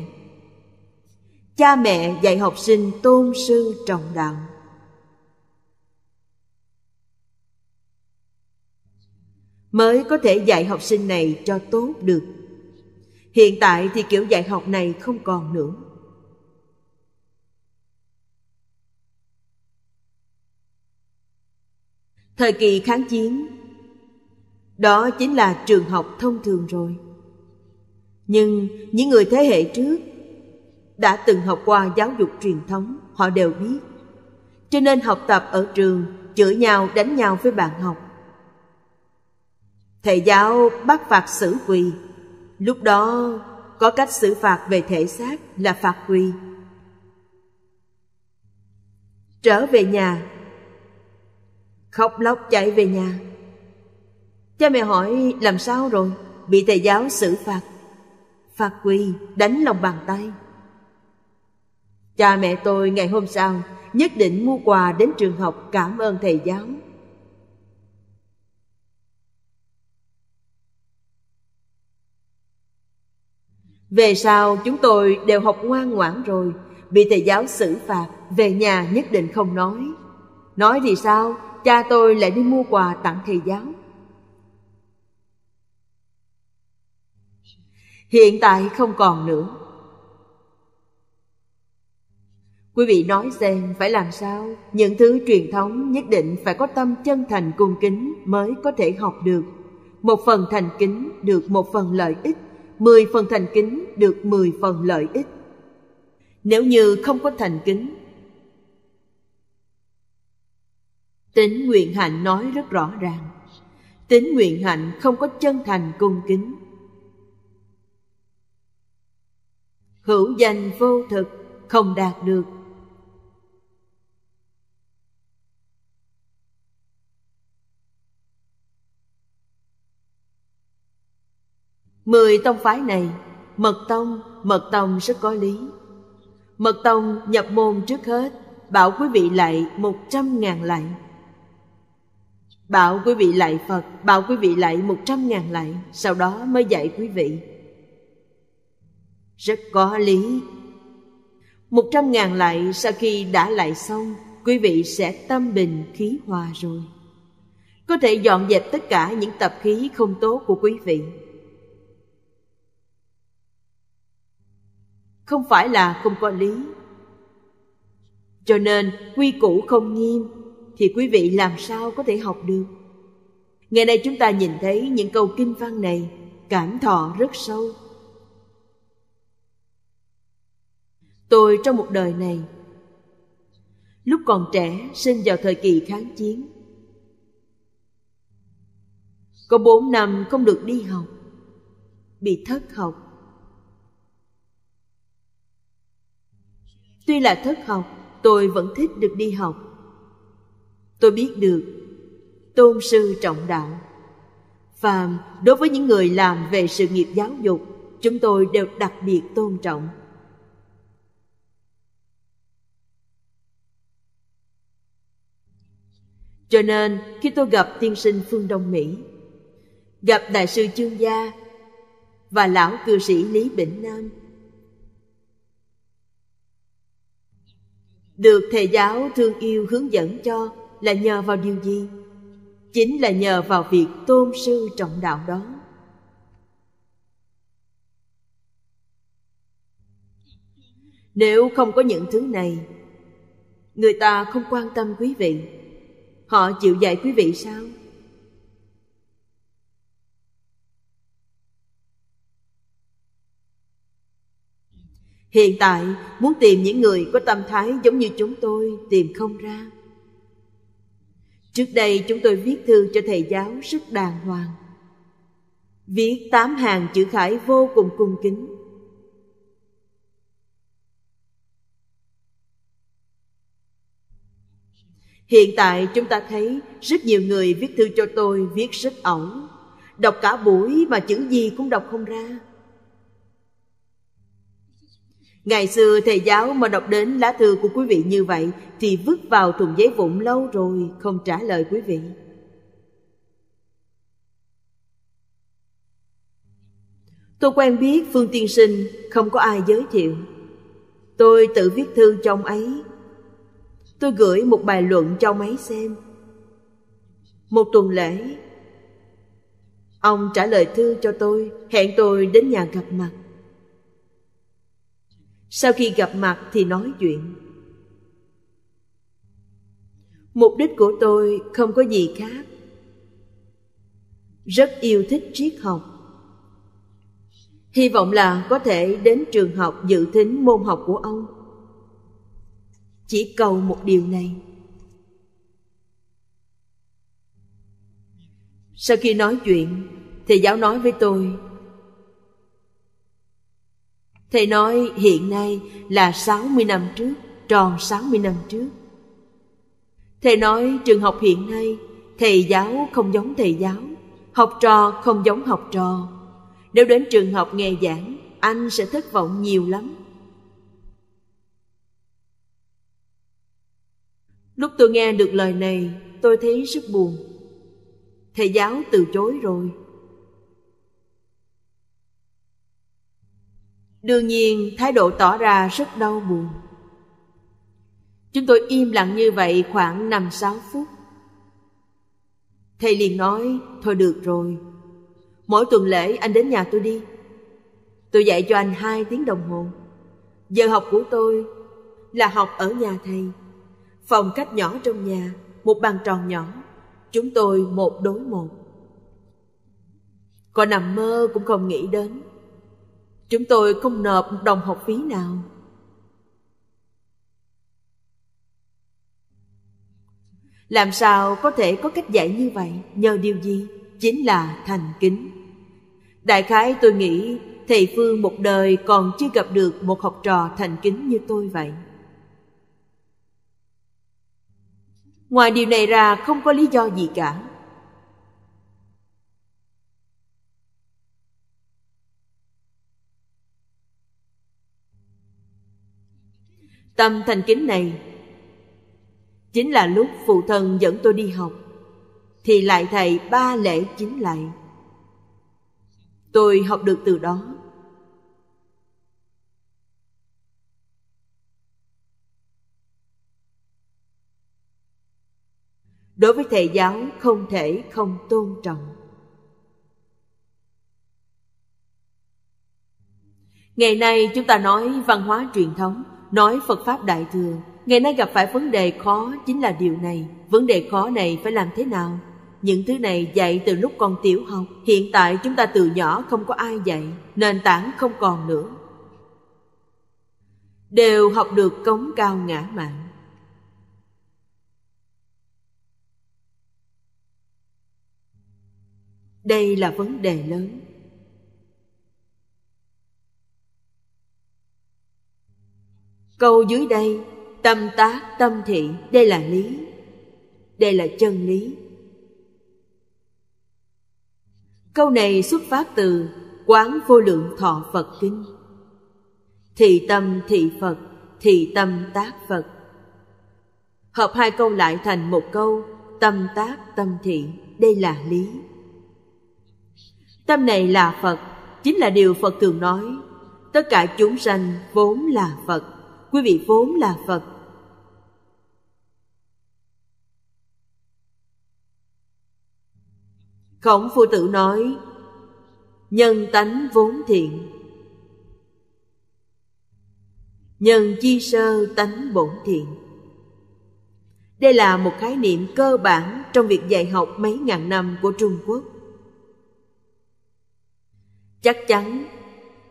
Cha mẹ dạy học sinh tôn sư trọng đạo. mới có thể dạy học sinh này cho tốt được hiện tại thì kiểu dạy học này không còn nữa thời kỳ kháng chiến đó chính là trường học thông thường rồi nhưng những người thế hệ trước đã từng học qua giáo dục truyền thống họ đều biết cho nên học tập ở trường chửi nhau đánh nhau với bạn học Thầy giáo bắt phạt xử quỳ. Lúc đó có cách xử phạt về thể xác là phạt quỳ. Trở về nhà Khóc lóc chạy về nhà Cha mẹ hỏi làm sao rồi Bị thầy giáo xử phạt Phạt quỳ đánh lòng bàn tay Cha mẹ tôi ngày hôm sau nhất định mua quà đến trường học cảm ơn thầy giáo Về sau chúng tôi đều học ngoan ngoãn rồi Bị thầy giáo xử phạt Về nhà nhất định không nói Nói thì sao Cha tôi lại đi mua quà tặng thầy giáo Hiện tại không còn nữa Quý vị nói xem phải làm sao Những thứ truyền thống nhất định phải có tâm chân thành cung kính Mới có thể học được Một phần thành kính được một phần lợi ích 10 phần thành kính được 10 phần lợi ích. Nếu như không có thành kính, Tính nguyện hạnh nói rất rõ ràng. Tính nguyện hạnh không có chân thành cung kính. Hữu danh vô thực không đạt được Mười tông phái này Mật tông, mật tông rất có lý Mật tông nhập môn trước hết Bảo quý vị lại một trăm ngàn lại Bảo quý vị lại Phật Bảo quý vị lại một trăm ngàn lại Sau đó mới dạy quý vị Rất có lý Một trăm ngàn lại sau khi đã lại xong Quý vị sẽ tâm bình khí hòa rồi Có thể dọn dẹp tất cả những tập khí không tốt của quý vị không phải là không có lý cho nên quy củ không nghiêm thì quý vị làm sao có thể học được ngày nay chúng ta nhìn thấy những câu kinh văn này cảm thọ rất sâu tôi trong một đời này lúc còn trẻ sinh vào thời kỳ kháng chiến có bốn năm không được đi học bị thất học Tuy là thất học, tôi vẫn thích được đi học. Tôi biết được, tôn sư trọng đạo. Phàm, đối với những người làm về sự nghiệp giáo dục, chúng tôi đều đặc biệt tôn trọng. Cho nên khi tôi gặp tiên sinh phương Đông Mỹ Gặp đại sư chương gia Và lão cư sĩ Lý Bỉnh Nam được thầy giáo thương yêu hướng dẫn cho là nhờ vào điều gì chính là nhờ vào việc tôn sư trọng đạo đó nếu không có những thứ này người ta không quan tâm quý vị họ chịu dạy quý vị sao hiện tại muốn tìm những người có tâm thái giống như chúng tôi tìm không ra trước đây chúng tôi viết thư cho thầy giáo rất đàng hoàng viết tám hàng chữ khải vô cùng cung kính hiện tại chúng ta thấy rất nhiều người viết thư cho tôi viết rất ẩu đọc cả buổi mà chữ gì cũng đọc không ra Ngày xưa thầy giáo mà đọc đến lá thư của quý vị như vậy thì vứt vào thùng giấy vụn lâu rồi không trả lời quý vị. Tôi quen biết Phương Tiên Sinh không có ai giới thiệu. Tôi tự viết thư cho ông ấy. Tôi gửi một bài luận cho ông ấy xem. Một tuần lễ, ông trả lời thư cho tôi, hẹn tôi đến nhà gặp mặt sau khi gặp mặt thì nói chuyện mục đích của tôi không có gì khác rất yêu thích triết học hy vọng là có thể đến trường học dự thính môn học của ông chỉ cầu một điều này sau khi nói chuyện thì giáo nói với tôi Thầy nói hiện nay là 60 năm trước, tròn 60 năm trước. Thầy nói trường học hiện nay, thầy giáo không giống thầy giáo, học trò không giống học trò. Nếu đến trường học nghe giảng, anh sẽ thất vọng nhiều lắm. Lúc tôi nghe được lời này, tôi thấy rất buồn. Thầy giáo từ chối rồi, đương nhiên thái độ tỏ ra rất đau buồn chúng tôi im lặng như vậy khoảng năm sáu phút thầy liền nói thôi được rồi mỗi tuần lễ anh đến nhà tôi đi tôi dạy cho anh hai tiếng đồng hồ giờ học của tôi là học ở nhà thầy phòng cách nhỏ trong nhà một bàn tròn nhỏ chúng tôi một đối một còn nằm mơ cũng không nghĩ đến Chúng tôi không nộp đồng học phí nào. Làm sao có thể có cách dạy như vậy? Nhờ điều gì? Chính là thành kính. Đại khái tôi nghĩ thầy Phương một đời còn chưa gặp được một học trò thành kính như tôi vậy. Ngoài điều này ra không có lý do gì cả. Tâm thành kính này chính là lúc phụ thân dẫn tôi đi học thì lại thầy ba lễ chính lại. Tôi học được từ đó. Đối với thầy giáo không thể không tôn trọng. Ngày nay chúng ta nói văn hóa truyền thống Nói Phật Pháp Đại Thừa, ngày nay gặp phải vấn đề khó chính là điều này. Vấn đề khó này phải làm thế nào? Những thứ này dạy từ lúc còn tiểu học. Hiện tại chúng ta từ nhỏ không có ai dạy, nền tảng không còn nữa. Đều học được cống cao ngã mạng. Đây là vấn đề lớn câu dưới đây tâm tác tâm thị đây là lý đây là chân lý câu này xuất phát từ quán vô lượng thọ phật kinh thị tâm thị phật thị tâm tác phật hợp hai câu lại thành một câu tâm tác tâm thị đây là lý tâm này là phật chính là điều phật thường nói tất cả chúng sanh vốn là phật quý vị vốn là phật khổng phu tử nói nhân tánh vốn thiện nhân chi sơ tánh bổn thiện đây là một khái niệm cơ bản trong việc dạy học mấy ngàn năm của trung quốc chắc chắn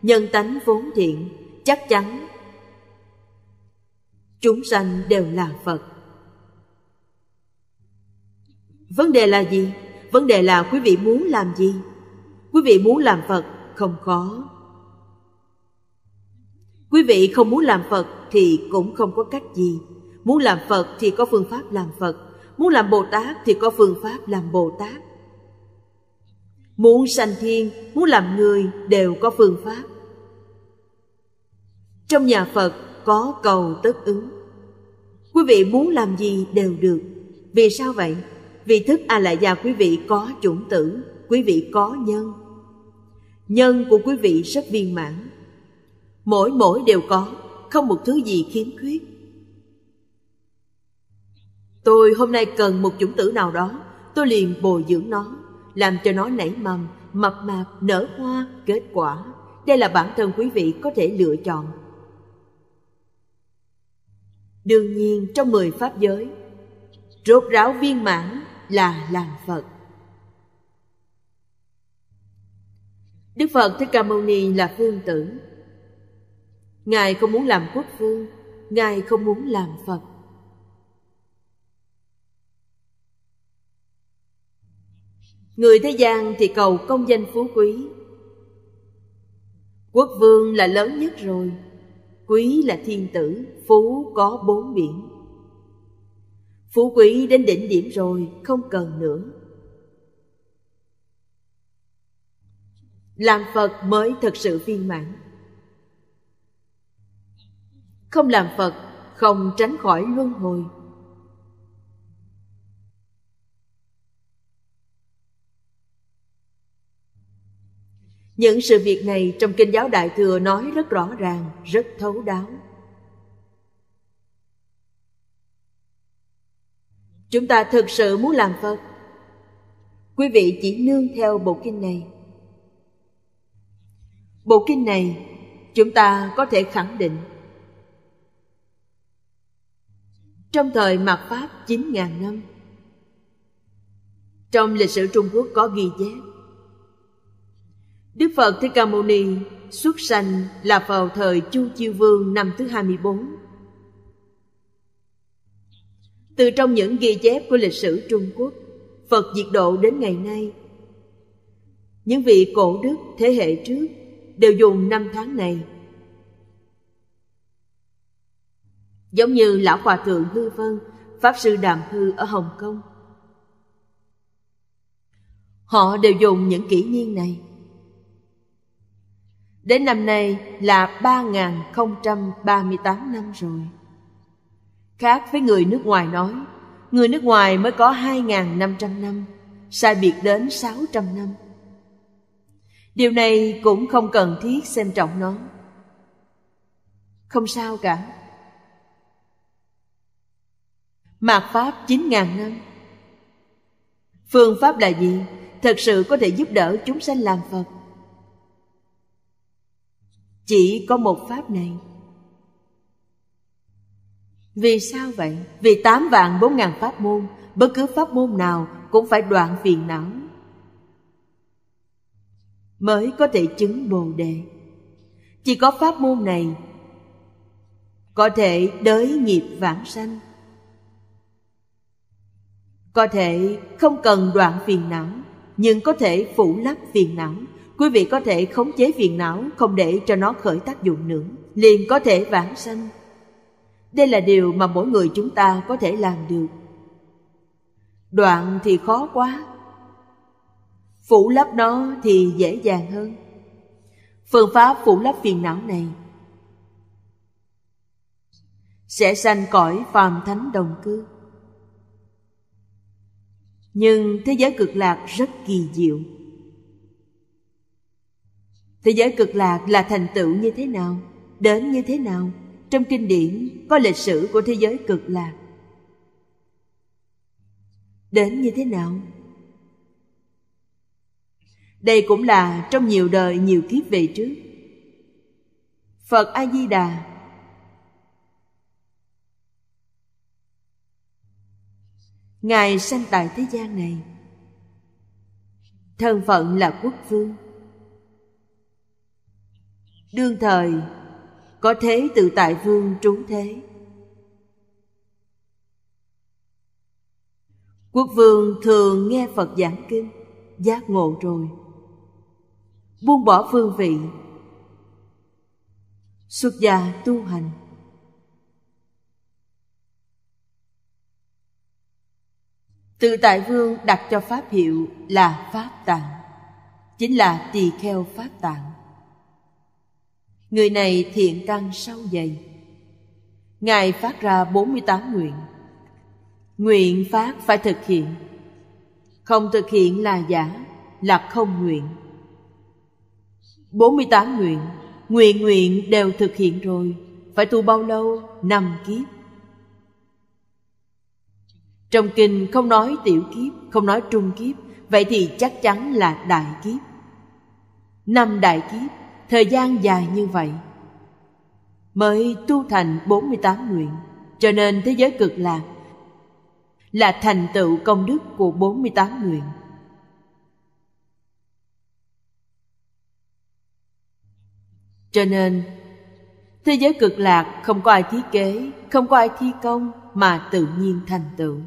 nhân tánh vốn thiện chắc chắn chúng sanh đều là phật vấn đề là gì vấn đề là quý vị muốn làm gì quý vị muốn làm phật không khó quý vị không muốn làm phật thì cũng không có cách gì muốn làm phật thì có phương pháp làm phật muốn làm bồ tát thì có phương pháp làm bồ tát muốn sanh thiên muốn làm người đều có phương pháp trong nhà phật có cầu tất ứng quý vị muốn làm gì đều được vì sao vậy vì thức a la gia quý vị có chủng tử quý vị có nhân nhân của quý vị rất viên mãn mỗi mỗi đều có không một thứ gì khiếm khuyết tôi hôm nay cần một chủng tử nào đó tôi liền bồi dưỡng nó làm cho nó nảy mầm mập mạp nở hoa kết quả đây là bản thân quý vị có thể lựa chọn Đương nhiên trong mười pháp giới Rốt ráo viên mãn là làm Phật Đức Phật Thích Ca Mâu Ni là phương tử Ngài không muốn làm quốc vương Ngài không muốn làm Phật Người thế gian thì cầu công danh phú quý Quốc vương là lớn nhất rồi quý là thiên tử phú có bốn biển phú quý đến đỉnh điểm rồi không cần nữa làm phật mới thật sự viên mãn không làm phật không tránh khỏi luân hồi Những sự việc này trong Kinh giáo Đại Thừa nói rất rõ ràng, rất thấu đáo. Chúng ta thực sự muốn làm Phật. Quý vị chỉ nương theo bộ kinh này. Bộ kinh này chúng ta có thể khẳng định Trong thời mạt Pháp 9.000 năm Trong lịch sử Trung Quốc có ghi chép Đức Phật Thích Ca Mâu Ni xuất sanh là vào thời Chu Chiêu Vương năm thứ 24. Từ trong những ghi chép của lịch sử Trung Quốc, Phật diệt độ đến ngày nay, những vị cổ đức thế hệ trước đều dùng năm tháng này. Giống như Lão Hòa Thượng Hư Vân, Pháp Sư Đàm Hư ở Hồng Kông. Họ đều dùng những kỷ niên này Đến năm nay là 3.038 năm rồi. Khác với người nước ngoài nói, người nước ngoài mới có 2.500 năm, sai biệt đến 600 năm. Điều này cũng không cần thiết xem trọng nó. Không sao cả. Mạt Pháp 9.000 năm Phương pháp là gì? Thật sự có thể giúp đỡ chúng sanh làm Phật chỉ có một pháp này vì sao vậy vì tám vạn bốn ngàn pháp môn bất cứ pháp môn nào cũng phải đoạn phiền não mới có thể chứng bồ đề chỉ có pháp môn này có thể đới nghiệp vãng sanh có thể không cần đoạn phiền não nhưng có thể phủ lấp phiền não quý vị có thể khống chế phiền não không để cho nó khởi tác dụng nữa liền có thể vãng sanh đây là điều mà mỗi người chúng ta có thể làm được đoạn thì khó quá phủ lấp nó thì dễ dàng hơn phương pháp phủ lấp phiền não này sẽ sanh cõi phàm thánh đồng cư nhưng thế giới cực lạc rất kỳ diệu Thế giới cực lạc là thành tựu như thế nào? Đến như thế nào? Trong kinh điển có lịch sử của thế giới cực lạc. Đến như thế nào? Đây cũng là trong nhiều đời nhiều kiếp về trước. Phật A Di Đà Ngài sanh tại thế gian này Thân phận là quốc vương đương thời có thế tự tại vương trú thế quốc vương thường nghe phật giảng kinh giác ngộ rồi buông bỏ phương vị xuất gia tu hành tự tại vương đặt cho pháp hiệu là pháp tạng chính là tỳ kheo pháp tạng Người này thiện căn sâu dày Ngài phát ra 48 nguyện Nguyện phát phải thực hiện Không thực hiện là giả Là không nguyện 48 nguyện Nguyện nguyện đều thực hiện rồi Phải tu bao lâu? Năm kiếp Trong kinh không nói tiểu kiếp Không nói trung kiếp Vậy thì chắc chắn là đại kiếp Năm đại kiếp thời gian dài như vậy mới tu thành 48 nguyện cho nên thế giới cực lạc là thành tựu công đức của 48 nguyện cho nên thế giới cực lạc không có ai thiết kế không có ai thi công mà tự nhiên thành tựu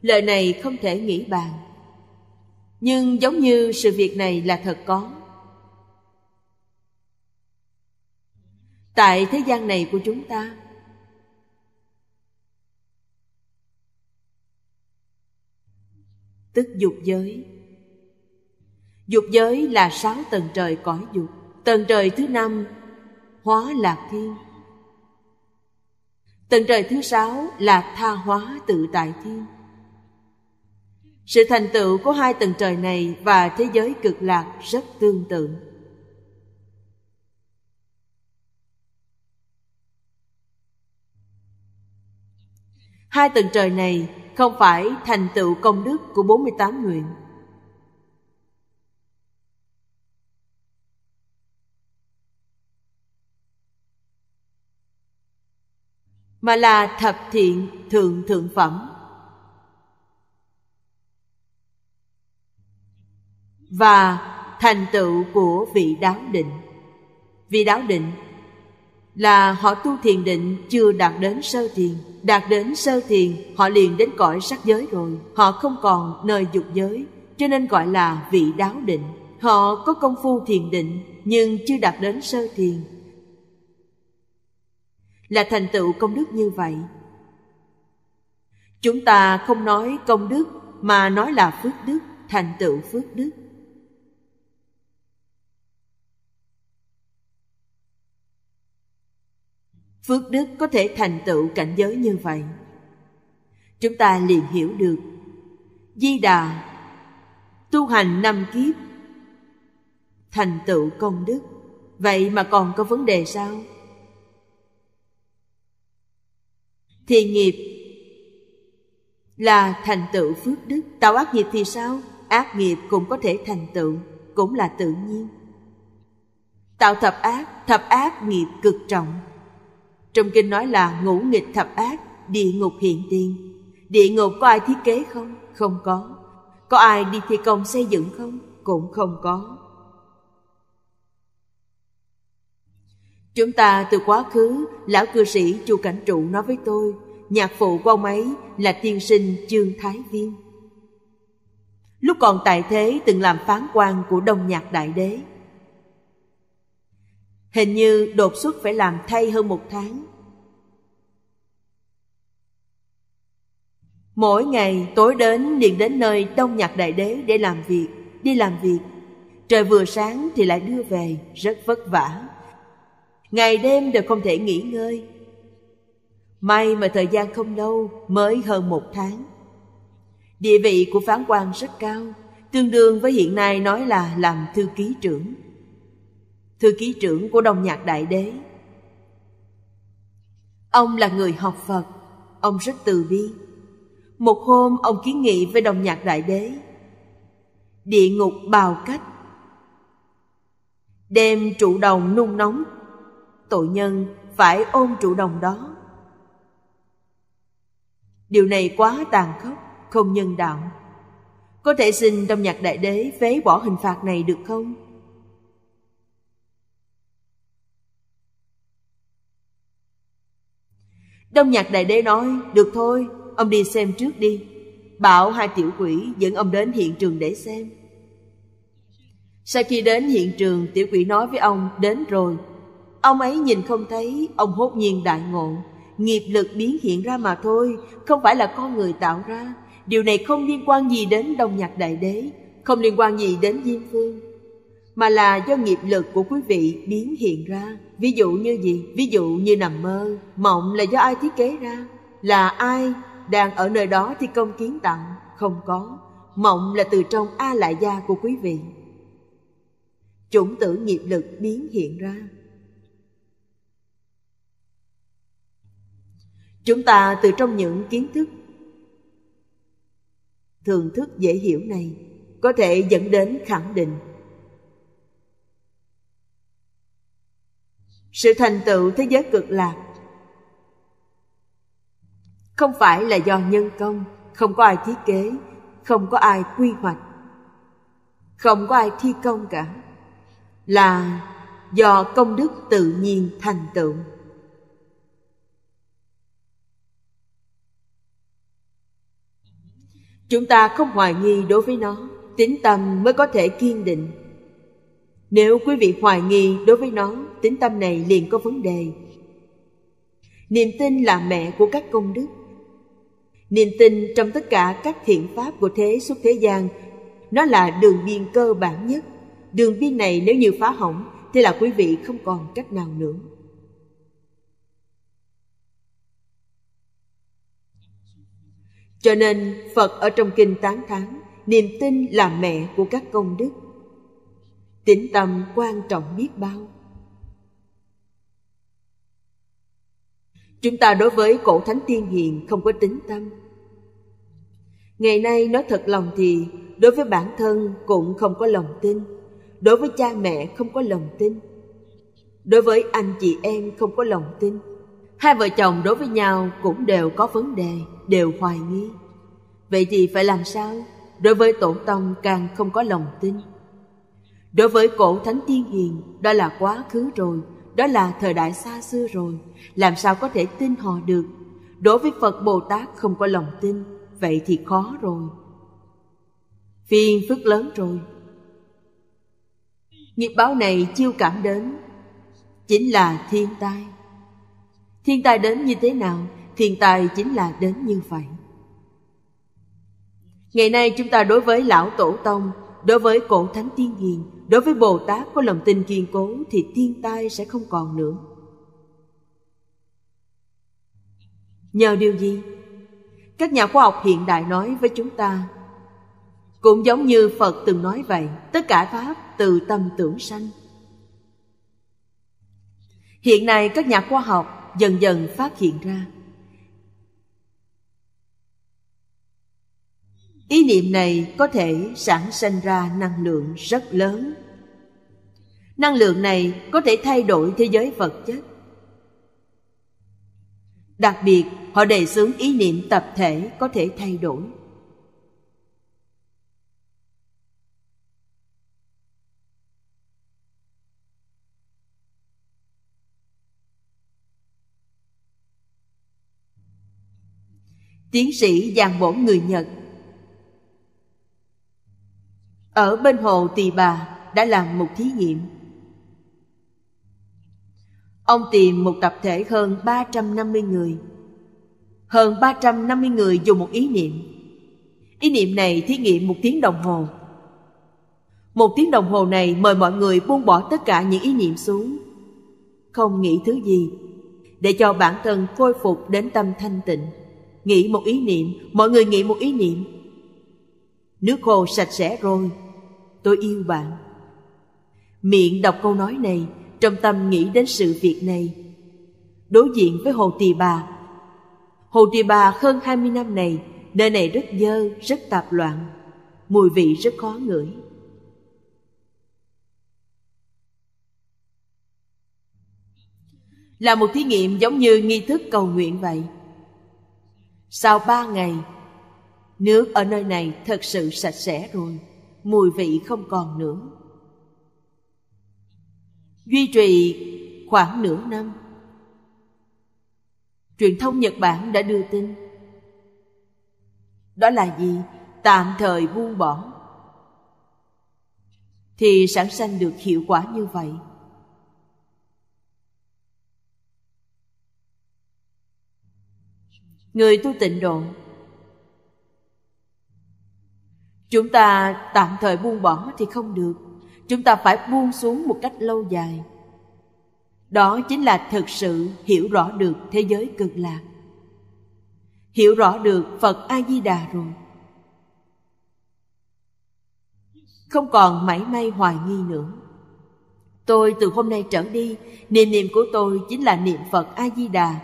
lời này không thể nghĩ bàn nhưng giống như sự việc này là thật có tại thế gian này của chúng ta tức dục giới dục giới là sáu tầng trời cõi dục tầng trời thứ năm hóa lạc thiên tầng trời thứ sáu là tha hóa tự tại thiên sự thành tựu của hai tầng trời này và thế giới cực lạc rất tương tự Hai tầng trời này không phải thành tựu công đức của 48 nguyện. mà là thập thiện thượng thượng phẩm và thành tựu của vị đáo định vị đáo định là họ tu thiền định chưa đạt đến sơ thiền đạt đến sơ thiền họ liền đến cõi sắc giới rồi họ không còn nơi dục giới cho nên gọi là vị đáo định họ có công phu thiền định nhưng chưa đạt đến sơ thiền là thành tựu công đức như vậy chúng ta không nói công đức mà nói là phước đức thành tựu phước đức phước đức có thể thành tựu cảnh giới như vậy chúng ta liền hiểu được di đà tu hành năm kiếp thành tựu công đức vậy mà còn có vấn đề sao thì nghiệp là thành tựu phước đức tạo ác nghiệp thì sao ác nghiệp cũng có thể thành tựu cũng là tự nhiên tạo thập ác thập ác nghiệp cực trọng trong kinh nói là ngũ nghịch thập ác, địa ngục hiện tiền. Địa ngục có ai thiết kế không? Không có. Có ai đi thi công xây dựng không? Cũng không có. Chúng ta từ quá khứ, lão cư sĩ Chu Cảnh Trụ nói với tôi, nhạc phụ của ông ấy là tiên sinh Trương Thái Viên. Lúc còn tại thế từng làm phán quan của Đông Nhạc Đại Đế – Hình như đột xuất phải làm thay hơn một tháng. Mỗi ngày tối đến liền đến nơi Đông Nhạc Đại Đế để làm việc, đi làm việc. Trời vừa sáng thì lại đưa về, rất vất vả. Ngày đêm đều không thể nghỉ ngơi. May mà thời gian không lâu, mới hơn một tháng. Địa vị của phán quan rất cao, tương đương với hiện nay nói là làm thư ký trưởng thư ký trưởng của Đông Nhạc Đại Đế. Ông là người học Phật, ông rất từ bi. Một hôm ông kiến nghị với Đông Nhạc Đại Đế Địa ngục bào cách Đem trụ đồng nung nóng Tội nhân phải ôm trụ đồng đó Điều này quá tàn khốc, không nhân đạo Có thể xin Đông Nhạc Đại Đế phế bỏ hình phạt này được không? Đông nhạc đại đế nói, được thôi, ông đi xem trước đi. Bảo hai tiểu quỷ dẫn ông đến hiện trường để xem. Sau khi đến hiện trường, tiểu quỷ nói với ông, đến rồi. Ông ấy nhìn không thấy, ông hốt nhiên đại ngộ. Nghiệp lực biến hiện ra mà thôi, không phải là con người tạo ra. Điều này không liên quan gì đến Đông Nhạc Đại Đế, không liên quan gì đến Diêm Phương, mà là do nghiệp lực của quý vị biến hiện ra. Ví dụ như gì? Ví dụ như nằm mơ, mộng là do ai thiết kế ra? Là ai đang ở nơi đó thi công kiến tặng? Không có, mộng là từ trong A Lại Gia của quý vị. Chủng tử nghiệp lực biến hiện ra. Chúng ta từ trong những kiến thức Thường thức dễ hiểu này Có thể dẫn đến khẳng định sự thành tựu thế giới cực lạc không phải là do nhân công không có ai thiết kế không có ai quy hoạch không có ai thi công cả là do công đức tự nhiên thành tựu chúng ta không hoài nghi đối với nó tín tâm mới có thể kiên định nếu quý vị hoài nghi đối với nó tính tâm này liền có vấn đề niềm tin là mẹ của các công đức niềm tin trong tất cả các thiện pháp của thế xuất thế gian nó là đường biên cơ bản nhất đường biên này nếu như phá hỏng thì là quý vị không còn cách nào nữa cho nên phật ở trong kinh tán thán niềm tin là mẹ của các công đức tĩnh tâm quan trọng biết bao Chúng ta đối với cổ thánh tiên hiền không có tính tâm. Ngày nay nói thật lòng thì đối với bản thân cũng không có lòng tin, đối với cha mẹ không có lòng tin, đối với anh chị em không có lòng tin. Hai vợ chồng đối với nhau cũng đều có vấn đề, đều hoài nghi. Vậy thì phải làm sao? Đối với tổ tông càng không có lòng tin. Đối với cổ thánh tiên hiền, đó là quá khứ rồi, đó là thời đại xa xưa rồi làm sao có thể tin họ được đối với phật bồ tát không có lòng tin vậy thì khó rồi phiền phức lớn rồi nghiệp báo này chiêu cảm đến chính là thiên tai thiên tai đến như thế nào thiên tai chính là đến như vậy ngày nay chúng ta đối với lão tổ tông đối với cổ thánh tiên hiền đối với bồ tát có lòng tin kiên cố thì thiên tai sẽ không còn nữa nhờ điều gì các nhà khoa học hiện đại nói với chúng ta cũng giống như phật từng nói vậy tất cả pháp từ tâm tưởng sanh hiện nay các nhà khoa học dần dần phát hiện ra ý niệm này có thể sản sinh ra năng lượng rất lớn năng lượng này có thể thay đổi thế giới vật chất đặc biệt họ đề xướng ý niệm tập thể có thể thay đổi tiến sĩ giang bổn người nhật ở bên hồ tỳ bà đã làm một thí nghiệm Ông tìm một tập thể hơn 350 người. Hơn 350 người dùng một ý niệm. Ý niệm này thí nghiệm một tiếng đồng hồ. Một tiếng đồng hồ này mời mọi người buông bỏ tất cả những ý niệm xuống. Không nghĩ thứ gì, để cho bản thân khôi phục đến tâm thanh tịnh. Nghĩ một ý niệm, mọi người nghĩ một ý niệm. Nước khô sạch sẽ rồi, tôi yêu bạn. Miệng đọc câu nói này trong tâm nghĩ đến sự việc này đối diện với hồ tỳ bà hồ tỳ bà hơn 20 năm này nơi này rất dơ rất tạp loạn mùi vị rất khó ngửi là một thí nghiệm giống như nghi thức cầu nguyện vậy sau ba ngày nước ở nơi này thật sự sạch sẽ rồi mùi vị không còn nữa duy trì khoảng nửa năm truyền thông nhật bản đã đưa tin đó là gì tạm thời buông bỏ thì sản sinh được hiệu quả như vậy người tu tịnh độ chúng ta tạm thời buông bỏ thì không được chúng ta phải buông xuống một cách lâu dài đó chính là thực sự hiểu rõ được thế giới cực lạc hiểu rõ được phật a di đà rồi không còn mảy may hoài nghi nữa tôi từ hôm nay trở đi niềm niệm của tôi chính là niệm phật a di đà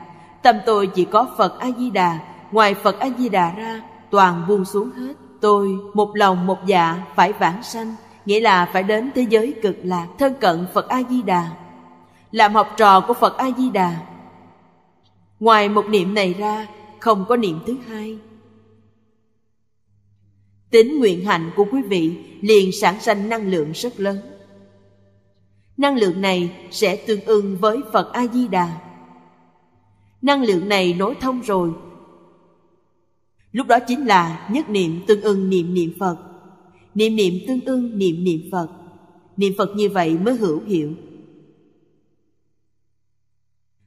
tâm tôi chỉ có phật a di đà ngoài phật a di đà ra toàn buông xuống hết tôi một lòng một dạ phải vãng sanh nghĩa là phải đến thế giới cực lạc thân cận Phật A Di Đà, làm học trò của Phật A Di Đà. Ngoài một niệm này ra, không có niệm thứ hai. Tính nguyện hạnh của quý vị liền sản sinh năng lượng rất lớn. Năng lượng này sẽ tương ưng với Phật A Di Đà. Năng lượng này nối thông rồi, Lúc đó chính là nhất niệm tương ưng niệm niệm Phật niệm niệm tương ưng niệm niệm phật niệm phật như vậy mới hữu hiệu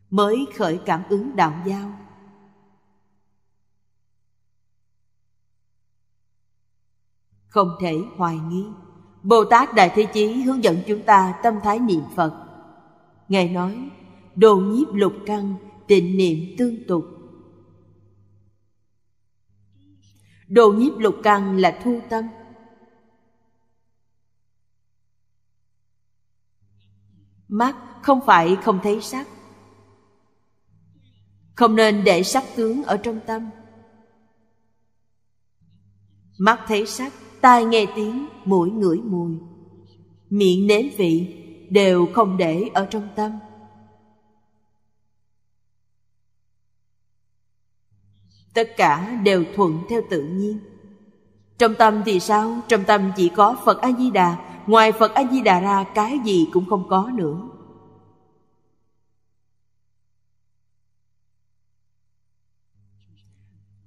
mới khởi cảm ứng đạo giao không thể hoài nghi bồ tát đại thế chí hướng dẫn chúng ta tâm thái niệm phật ngài nói đồ nhiếp lục căn tịnh niệm tương tục đồ nhiếp lục căn là thu tâm mắt không phải không thấy sắc không nên để sắc tướng ở trong tâm mắt thấy sắc tai nghe tiếng mũi ngửi mùi miệng nếm vị đều không để ở trong tâm tất cả đều thuận theo tự nhiên trong tâm thì sao trong tâm chỉ có phật a di đà ngoài phật a di đà ra cái gì cũng không có nữa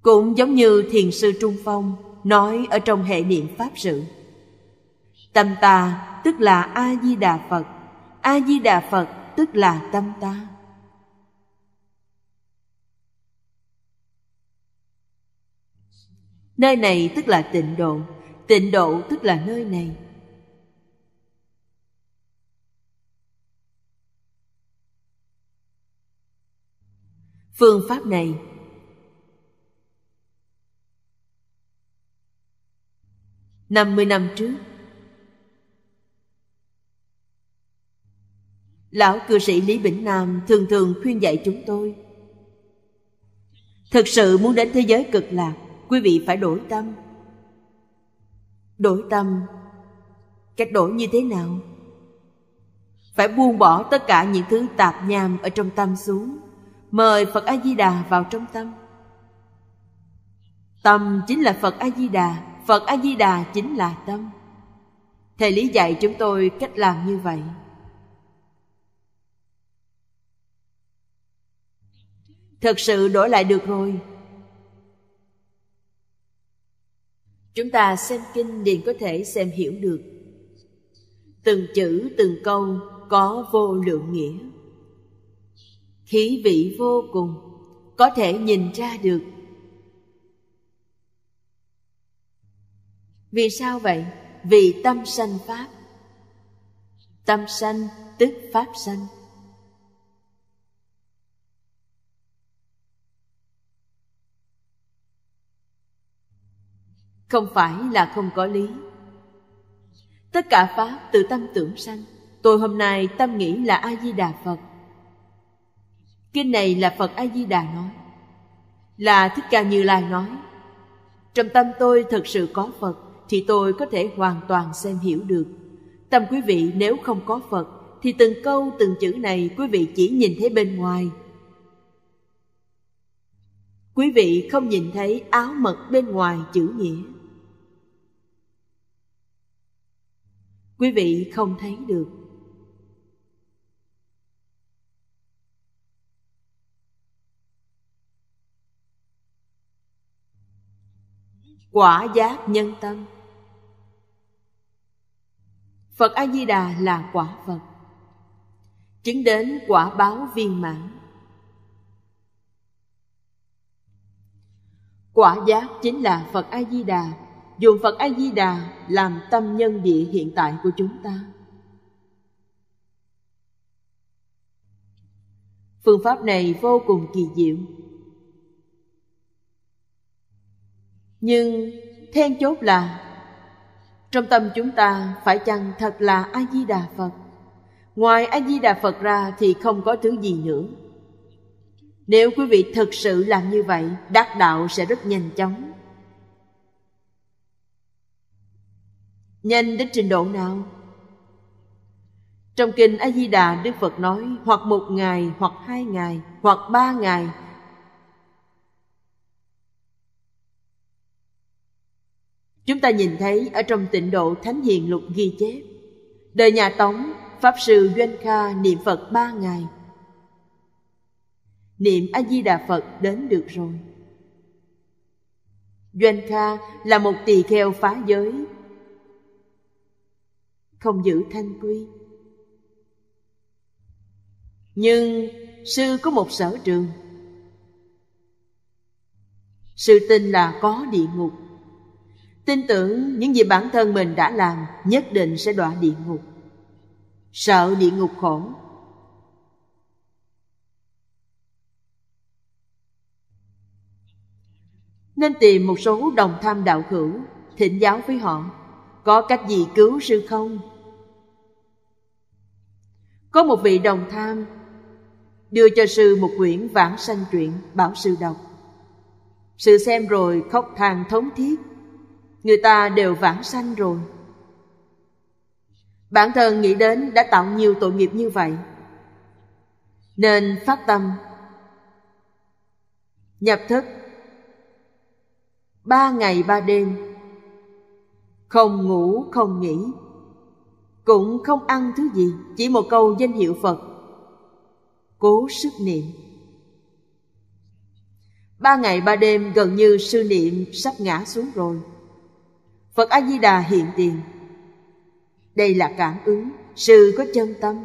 cũng giống như thiền sư trung phong nói ở trong hệ niệm pháp sự tâm ta tức là a di đà phật a di đà phật tức là tâm ta nơi này tức là tịnh độ tịnh độ tức là nơi này phương pháp này năm mươi năm trước lão cư sĩ lý bỉnh nam thường thường khuyên dạy chúng tôi thực sự muốn đến thế giới cực lạc quý vị phải đổi tâm đổi tâm cách đổi như thế nào phải buông bỏ tất cả những thứ tạp nham ở trong tâm xuống mời Phật A Di Đà vào trong tâm. Tâm chính là Phật A Di Đà, Phật A Di Đà chính là tâm. Thầy lý dạy chúng tôi cách làm như vậy. Thật sự đổi lại được rồi. Chúng ta xem kinh liền có thể xem hiểu được. Từng chữ từng câu có vô lượng nghĩa khí vị vô cùng có thể nhìn ra được vì sao vậy vì tâm sanh pháp tâm sanh tức pháp sanh không phải là không có lý tất cả pháp từ tâm tưởng sanh tôi hôm nay tâm nghĩ là a di đà phật Kinh này là Phật A-di-đà nói Là Thích Ca Như Lai nói Trong tâm tôi thật sự có Phật Thì tôi có thể hoàn toàn xem hiểu được Tâm quý vị nếu không có Phật Thì từng câu từng chữ này quý vị chỉ nhìn thấy bên ngoài Quý vị không nhìn thấy áo mật bên ngoài chữ nghĩa Quý vị không thấy được quả giác nhân tâm phật a di đà là quả phật chứng đến quả báo viên mãn quả giác chính là phật a di đà dùng phật a di đà làm tâm nhân địa hiện tại của chúng ta phương pháp này vô cùng kỳ diệu Nhưng then chốt là trong tâm chúng ta phải chăng thật là A Di Đà Phật. Ngoài A Di Đà Phật ra thì không có thứ gì nữa. Nếu quý vị thực sự làm như vậy, đắc đạo sẽ rất nhanh chóng. Nhanh đến trình độ nào? Trong kinh A Di Đà Đức Phật nói hoặc một ngày, hoặc hai ngày, hoặc ba ngày, Chúng ta nhìn thấy ở trong tịnh độ Thánh Hiền Lục ghi chép Đời nhà Tống, Pháp Sư Doanh Kha niệm Phật ba ngày Niệm A-di-đà Phật đến được rồi Doanh Kha là một tỳ kheo phá giới Không giữ thanh quy Nhưng sư có một sở trường Sư tin là có địa ngục tin tưởng những gì bản thân mình đã làm nhất định sẽ đọa địa ngục sợ địa ngục khổ nên tìm một số đồng tham đạo hữu thỉnh giáo với họ có cách gì cứu sư không có một vị đồng tham đưa cho sư một quyển vãng sanh truyện bảo sư đọc sư xem rồi khóc than thống thiết người ta đều vãng sanh rồi bản thân nghĩ đến đã tạo nhiều tội nghiệp như vậy nên phát tâm nhập thức ba ngày ba đêm không ngủ không nghỉ cũng không ăn thứ gì chỉ một câu danh hiệu phật cố sức niệm ba ngày ba đêm gần như sư niệm sắp ngã xuống rồi Phật A Di Đà hiện tiền. Đây là cảm ứng sư có chân tâm.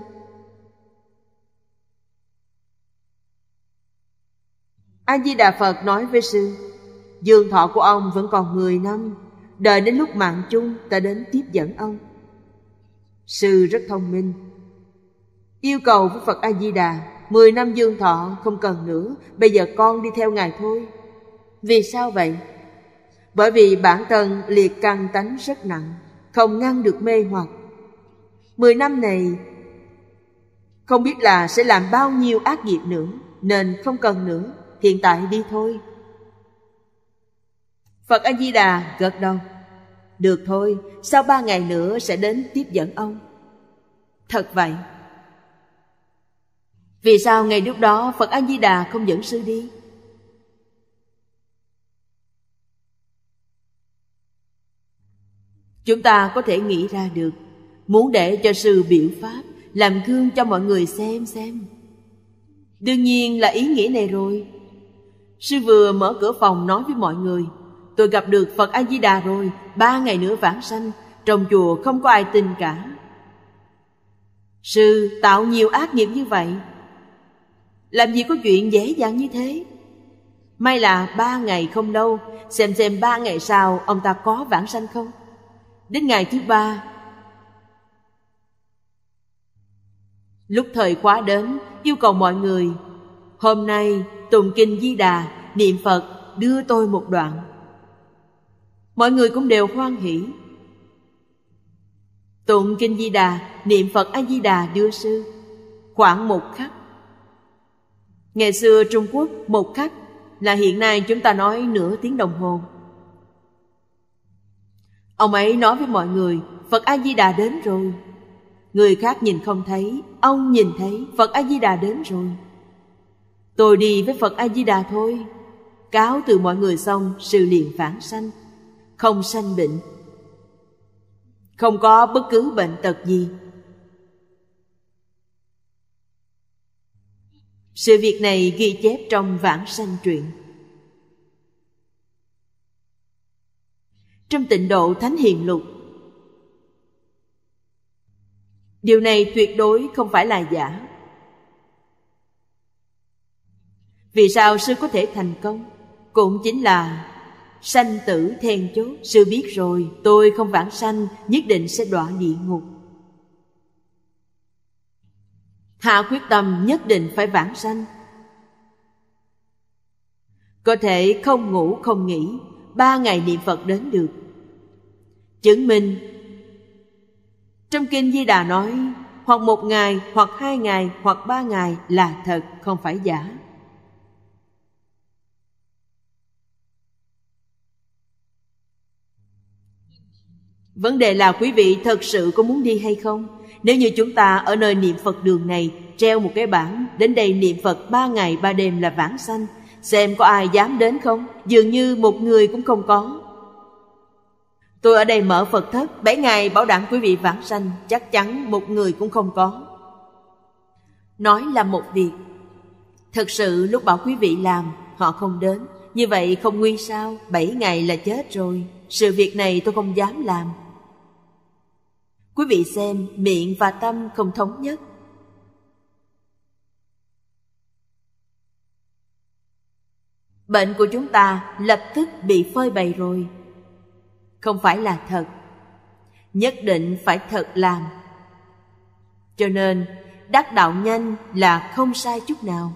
A Di Đà Phật nói với sư: Dương thọ của ông vẫn còn 10 năm, đợi đến lúc mạng chung ta đến tiếp dẫn ông. Sư rất thông minh. Yêu cầu với Phật A Di Đà 10 năm dương thọ không cần nữa Bây giờ con đi theo Ngài thôi Vì sao vậy? bởi vì bản thân liệt căng tánh rất nặng không ngăn được mê hoặc mười năm này không biết là sẽ làm bao nhiêu ác nghiệp nữa nên không cần nữa hiện tại đi thôi phật a di đà gật đầu được thôi sau ba ngày nữa sẽ đến tiếp dẫn ông thật vậy vì sao ngày lúc đó phật a di đà không dẫn sư đi chúng ta có thể nghĩ ra được muốn để cho sư biểu pháp làm gương cho mọi người xem xem đương nhiên là ý nghĩa này rồi sư vừa mở cửa phòng nói với mọi người tôi gặp được phật a di đà rồi ba ngày nữa vãng sanh trong chùa không có ai tin cả sư tạo nhiều ác nghiệp như vậy làm gì có chuyện dễ dàng như thế may là ba ngày không đâu xem xem ba ngày sau ông ta có vãng sanh không Đến ngày thứ ba Lúc thời khóa đến Yêu cầu mọi người Hôm nay tụng kinh Di Đà Niệm Phật đưa tôi một đoạn Mọi người cũng đều hoan hỷ Tụng kinh Di Đà Niệm Phật A Di Đà đưa sư Khoảng một khắc Ngày xưa Trung Quốc một khắc Là hiện nay chúng ta nói nửa tiếng đồng hồ Ông ấy nói với mọi người, Phật A-di-đà đến rồi. Người khác nhìn không thấy, ông nhìn thấy Phật A-di-đà đến rồi. Tôi đi với Phật A-di-đà thôi. Cáo từ mọi người xong, sự liền phản sanh, không sanh bệnh. Không có bất cứ bệnh tật gì. Sự việc này ghi chép trong vãng sanh truyện. trong tịnh độ thánh hiền lục điều này tuyệt đối không phải là giả vì sao sư có thể thành công cũng chính là sanh tử then chốt sư biết rồi tôi không vãng sanh nhất định sẽ đọa địa ngục hạ quyết tâm nhất định phải vãng sanh có thể không ngủ không nghỉ ba ngày niệm Phật đến được. Chứng minh Trong Kinh Di Đà nói hoặc một ngày, hoặc hai ngày, hoặc ba ngày là thật, không phải giả. Vấn đề là quý vị thật sự có muốn đi hay không? Nếu như chúng ta ở nơi niệm Phật đường này treo một cái bảng đến đây niệm Phật ba ngày ba đêm là vãng sanh xem có ai dám đến không dường như một người cũng không có tôi ở đây mở phật thất bảy ngày bảo đảm quý vị vãng sanh chắc chắn một người cũng không có nói là một việc thật sự lúc bảo quý vị làm họ không đến như vậy không nguy sao bảy ngày là chết rồi sự việc này tôi không dám làm quý vị xem miệng và tâm không thống nhất bệnh của chúng ta lập tức bị phơi bày rồi không phải là thật nhất định phải thật làm cho nên đắc đạo nhanh là không sai chút nào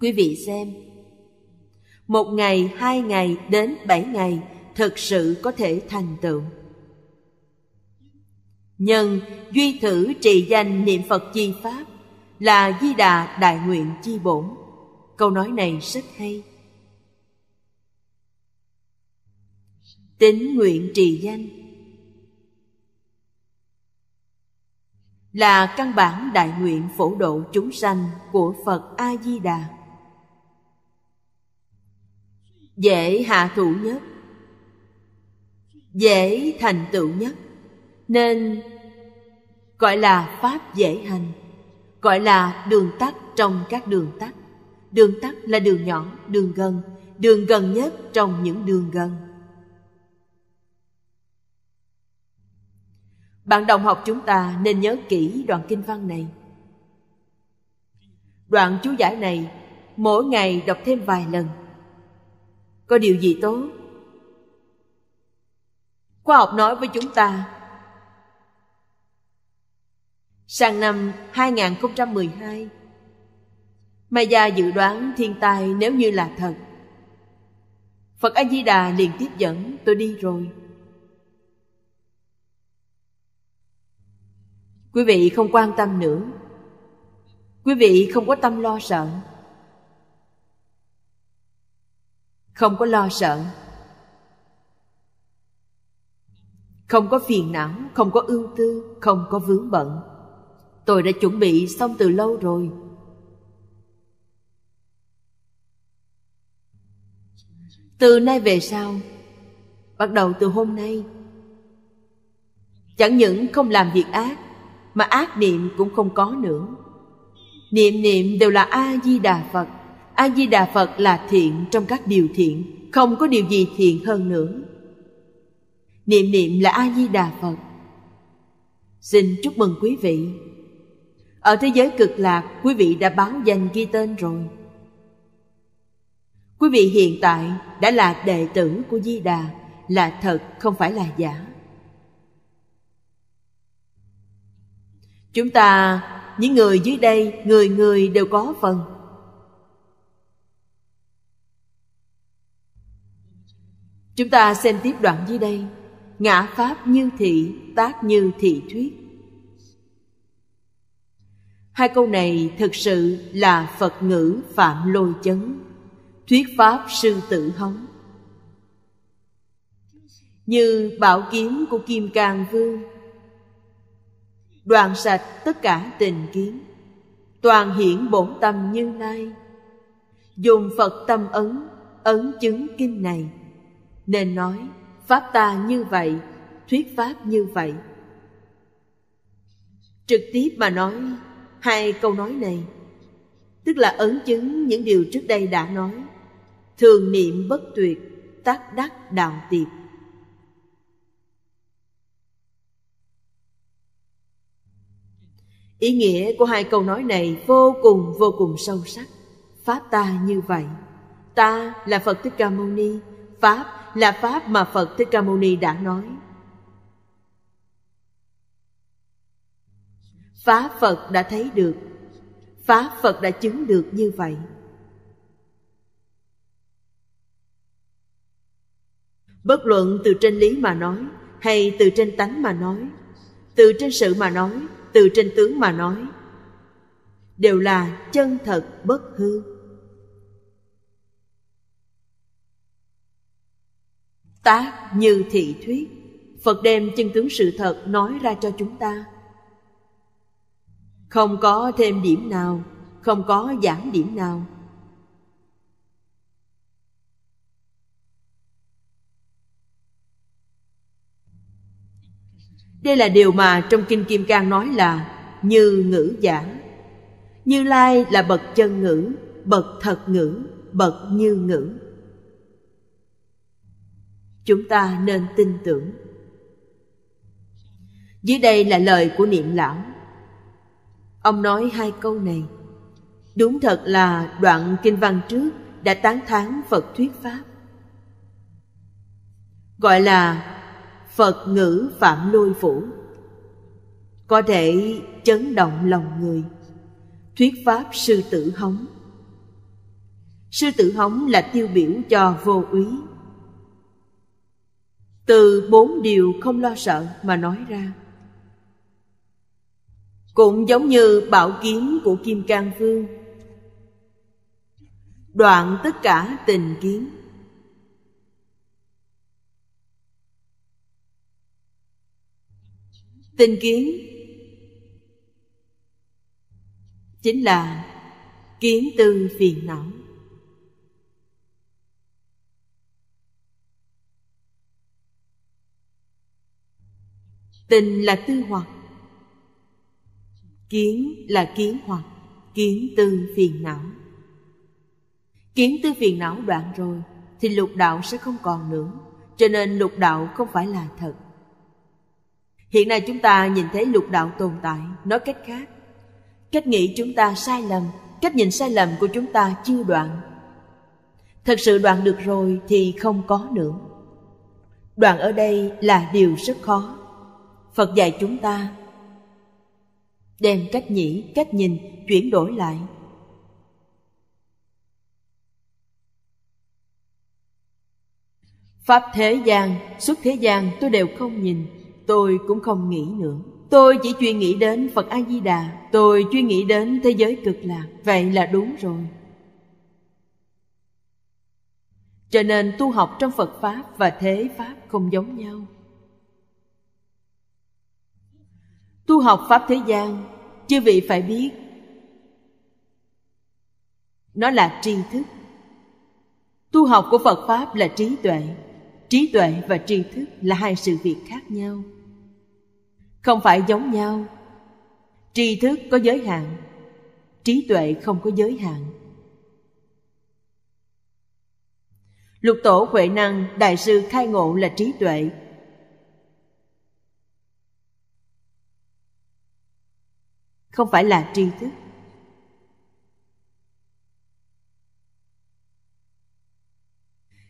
quý vị xem một ngày hai ngày đến bảy ngày thực sự có thể thành tựu nhân duy thử trì danh niệm phật chi pháp là di đà đại nguyện chi bổn câu nói này rất hay tính nguyện trì danh là căn bản đại nguyện phổ độ chúng sanh của phật a di đà dễ hạ thủ nhất dễ thành tựu nhất nên gọi là pháp dễ hành gọi là đường tắt trong các đường tắt đường tắt là đường nhỏ đường gần đường gần nhất trong những đường gần bạn đồng học chúng ta nên nhớ kỹ đoạn kinh văn này đoạn chú giải này mỗi ngày đọc thêm vài lần có điều gì tốt khoa học nói với chúng ta sang năm 2012 Maya dự đoán thiên tai nếu như là thật. Phật A Di Đà liền tiếp dẫn, tôi đi rồi. Quý vị không quan tâm nữa. Quý vị không có tâm lo sợ. Không có lo sợ. Không có phiền não, không có ưu tư, không có vướng bận. Tôi đã chuẩn bị xong từ lâu rồi từ nay về sau bắt đầu từ hôm nay chẳng những không làm việc ác mà ác niệm cũng không có nữa niệm niệm đều là a di đà phật a di đà phật là thiện trong các điều thiện không có điều gì thiện hơn nữa niệm niệm là a di đà phật xin chúc mừng quý vị ở thế giới cực lạc quý vị đã báo danh ghi tên rồi Quý vị hiện tại đã là đệ tử của Di Đà, là thật không phải là giả. Chúng ta, những người dưới đây, người người đều có phần. Chúng ta xem tiếp đoạn dưới đây. Ngã pháp như thị, tác như thị thuyết. Hai câu này thực sự là Phật ngữ Phạm Lôi Chấn Thuyết pháp sư tử hống Như bảo kiếm của Kim Cang Vương Đoàn sạch tất cả tình kiến Toàn hiển bổn tâm như lai Dùng Phật tâm ấn Ấn chứng kinh này Nên nói Pháp ta như vậy Thuyết pháp như vậy Trực tiếp mà nói Hai câu nói này Tức là ấn chứng những điều trước đây đã nói thường niệm bất tuyệt tác đắc đạo tiệp ý nghĩa của hai câu nói này vô cùng vô cùng sâu sắc pháp ta như vậy ta là phật thích ca mâu ni pháp là pháp mà phật thích ca mâu ni đã nói pháp phật đã thấy được pháp phật đã chứng được như vậy bất luận từ trên lý mà nói hay từ trên tánh mà nói từ trên sự mà nói từ trên tướng mà nói đều là chân thật bất hư tác như thị thuyết phật đem chân tướng sự thật nói ra cho chúng ta không có thêm điểm nào không có giảm điểm nào Đây là điều mà trong Kinh Kim Cang nói là như ngữ giả. Như Lai là bậc chân ngữ, bậc thật ngữ, bậc như ngữ. Chúng ta nên tin tưởng. Dưới đây là lời của niệm lão. Ông nói hai câu này. Đúng thật là đoạn kinh văn trước đã tán thán Phật thuyết Pháp. Gọi là Phật ngữ Phạm Lôi phủ Có thể chấn động lòng người Thuyết pháp sư tử hóng Sư tử hóng là tiêu biểu cho vô úy Từ bốn điều không lo sợ mà nói ra Cũng giống như bảo kiếm của Kim Cang Vương Đoạn tất cả tình kiến. tinh kiến chính là kiến tư phiền não tình là tư hoặc kiến là kiến hoặc kiến tư phiền não kiến tư phiền não đoạn rồi thì lục đạo sẽ không còn nữa cho nên lục đạo không phải là thật Hiện nay chúng ta nhìn thấy lục đạo tồn tại, nói cách khác. Cách nghĩ chúng ta sai lầm, cách nhìn sai lầm của chúng ta chưa đoạn. Thật sự đoạn được rồi thì không có nữa. Đoạn ở đây là điều rất khó. Phật dạy chúng ta đem cách nhĩ, cách nhìn chuyển đổi lại. Pháp thế gian, suốt thế gian tôi đều không nhìn, tôi cũng không nghĩ nữa Tôi chỉ chuyên nghĩ đến Phật A-di-đà Tôi chuyên nghĩ đến thế giới cực lạc Vậy là đúng rồi Cho nên tu học trong Phật Pháp và thế Pháp không giống nhau Tu học Pháp thế gian Chư vị phải biết Nó là tri thức Tu học của Phật Pháp là trí tuệ Trí tuệ và tri thức là hai sự việc khác nhau không phải giống nhau tri thức có giới hạn trí tuệ không có giới hạn lục tổ huệ năng đại sư khai ngộ là trí tuệ không phải là tri thức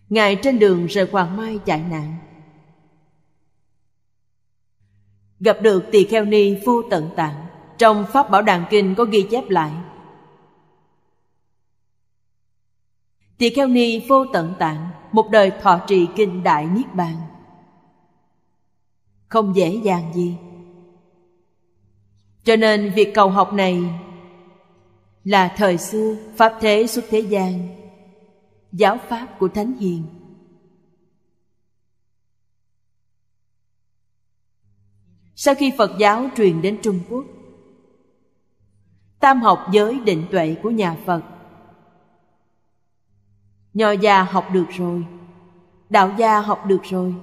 ngài trên đường rời hoàng mai chạy nạn Gặp được tỳ kheo ni vô tận tạng Trong Pháp Bảo Đàn Kinh có ghi chép lại Tỳ kheo ni vô tận tạng Một đời thọ trì kinh đại Niết Bàn Không dễ dàng gì Cho nên việc cầu học này Là thời xưa Pháp thế xuất thế gian Giáo pháp của Thánh Hiền sau khi phật giáo truyền đến trung quốc tam học giới định tuệ của nhà phật nho gia học được rồi đạo gia học được rồi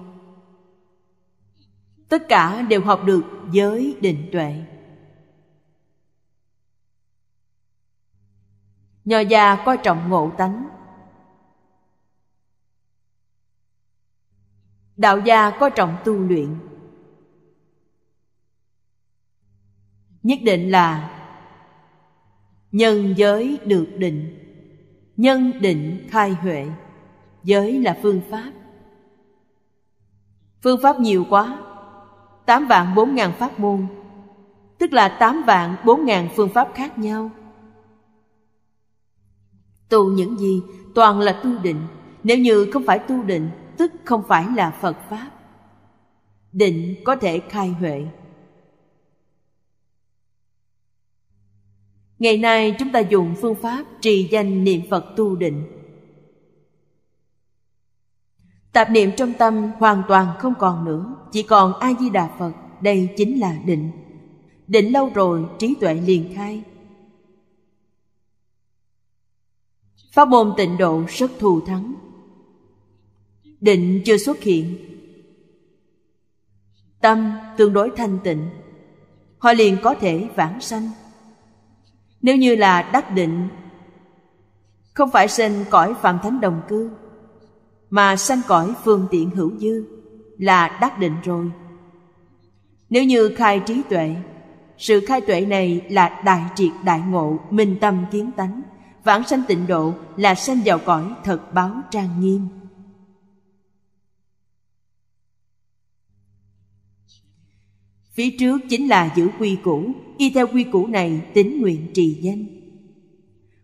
tất cả đều học được giới định tuệ nho gia coi trọng ngộ tánh đạo gia coi trọng tu luyện nhất định là nhân giới được định nhân định khai huệ giới là phương pháp phương pháp nhiều quá tám vạn bốn ngàn pháp môn tức là tám vạn bốn ngàn phương pháp khác nhau tu những gì toàn là tu định nếu như không phải tu định tức không phải là phật pháp định có thể khai huệ Ngày nay chúng ta dùng phương pháp trì danh niệm Phật tu định. Tạp niệm trong tâm hoàn toàn không còn nữa, chỉ còn A-di-đà Phật, đây chính là định. Định lâu rồi trí tuệ liền khai. Pháp môn tịnh độ rất thù thắng. Định chưa xuất hiện. Tâm tương đối thanh tịnh, họ liền có thể vãng sanh. Nếu như là đắc định Không phải sanh cõi phạm thánh đồng cư Mà sanh cõi phương tiện hữu dư Là đắc định rồi Nếu như khai trí tuệ Sự khai tuệ này là đại triệt đại ngộ Minh tâm kiến tánh Vãng sanh tịnh độ là sanh vào cõi thật báo trang nghiêm Phía trước chính là giữ quy củ, y theo quy củ này tính nguyện trì danh.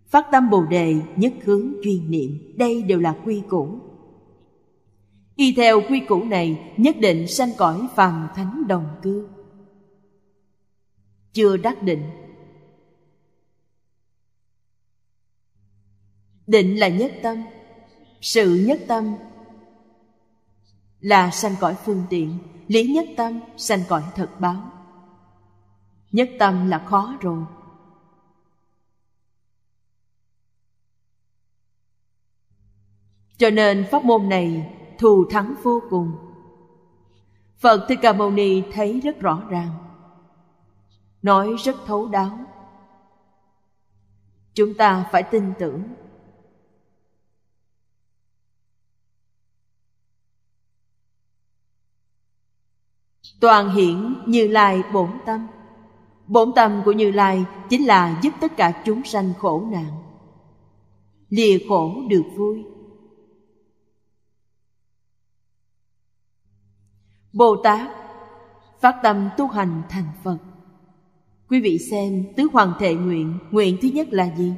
Phát tâm Bồ đề, nhất hướng chuyên niệm, đây đều là quy củ. Y theo quy củ này nhất định sanh cõi phàm thánh đồng cư. Chưa đắc định Định là nhất tâm Sự nhất tâm là sanh cõi phương tiện lý nhất tâm sanh cõi thật báo nhất tâm là khó rồi cho nên pháp môn này thù thắng vô cùng phật thích ca mâu ni thấy rất rõ ràng nói rất thấu đáo chúng ta phải tin tưởng toàn hiện như lai bổn tâm bổn tâm của như lai chính là giúp tất cả chúng sanh khổ nạn lìa khổ được vui bồ tát phát tâm tu hành thành phật quý vị xem tứ hoàng thệ nguyện nguyện thứ nhất là gì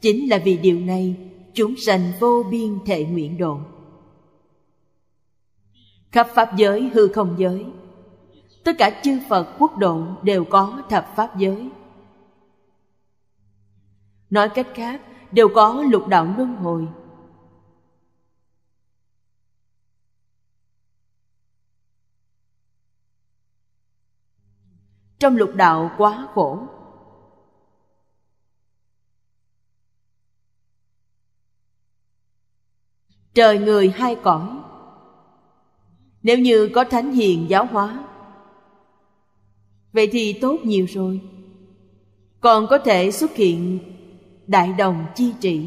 chính là vì điều này chúng sanh vô biên thệ nguyện độ khắp pháp giới hư không giới tất cả chư phật quốc độ đều có thập pháp giới nói cách khác đều có lục đạo luân hồi trong lục đạo quá khổ trời người hai cõi nếu như có thánh hiền giáo hóa vậy thì tốt nhiều rồi còn có thể xuất hiện đại đồng chi trị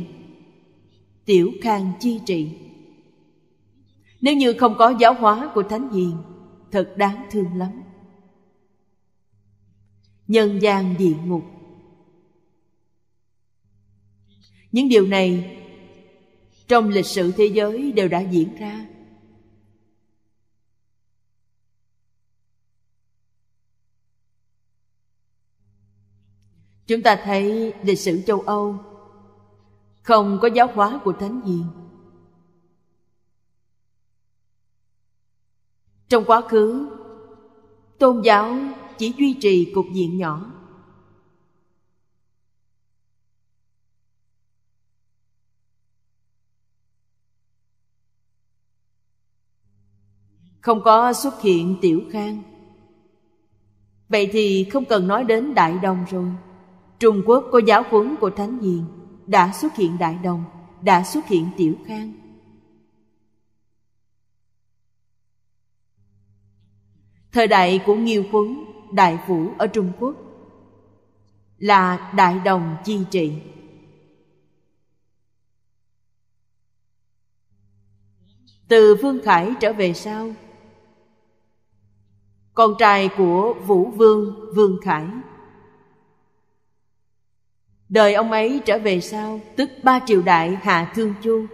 tiểu khang chi trị nếu như không có giáo hóa của thánh hiền thật đáng thương lắm nhân gian địa ngục những điều này trong lịch sử thế giới đều đã diễn ra chúng ta thấy lịch sử châu âu không có giáo hóa của thánh hiền trong quá khứ tôn giáo chỉ duy trì cục diện nhỏ không có xuất hiện tiểu khang vậy thì không cần nói đến đại đồng rồi Trung Quốc có giáo huấn của Thánh Hiền, đã xuất hiện Đại Đồng, đã xuất hiện Tiểu Khang. Thời đại của Nghiêu quấn Đại Vũ ở Trung Quốc là Đại Đồng Chi Trị. Từ Vương Khải trở về sau, con trai của Vũ Vương Vương Khải Đời ông ấy trở về sau Tức ba triều đại Hạ Thương Chu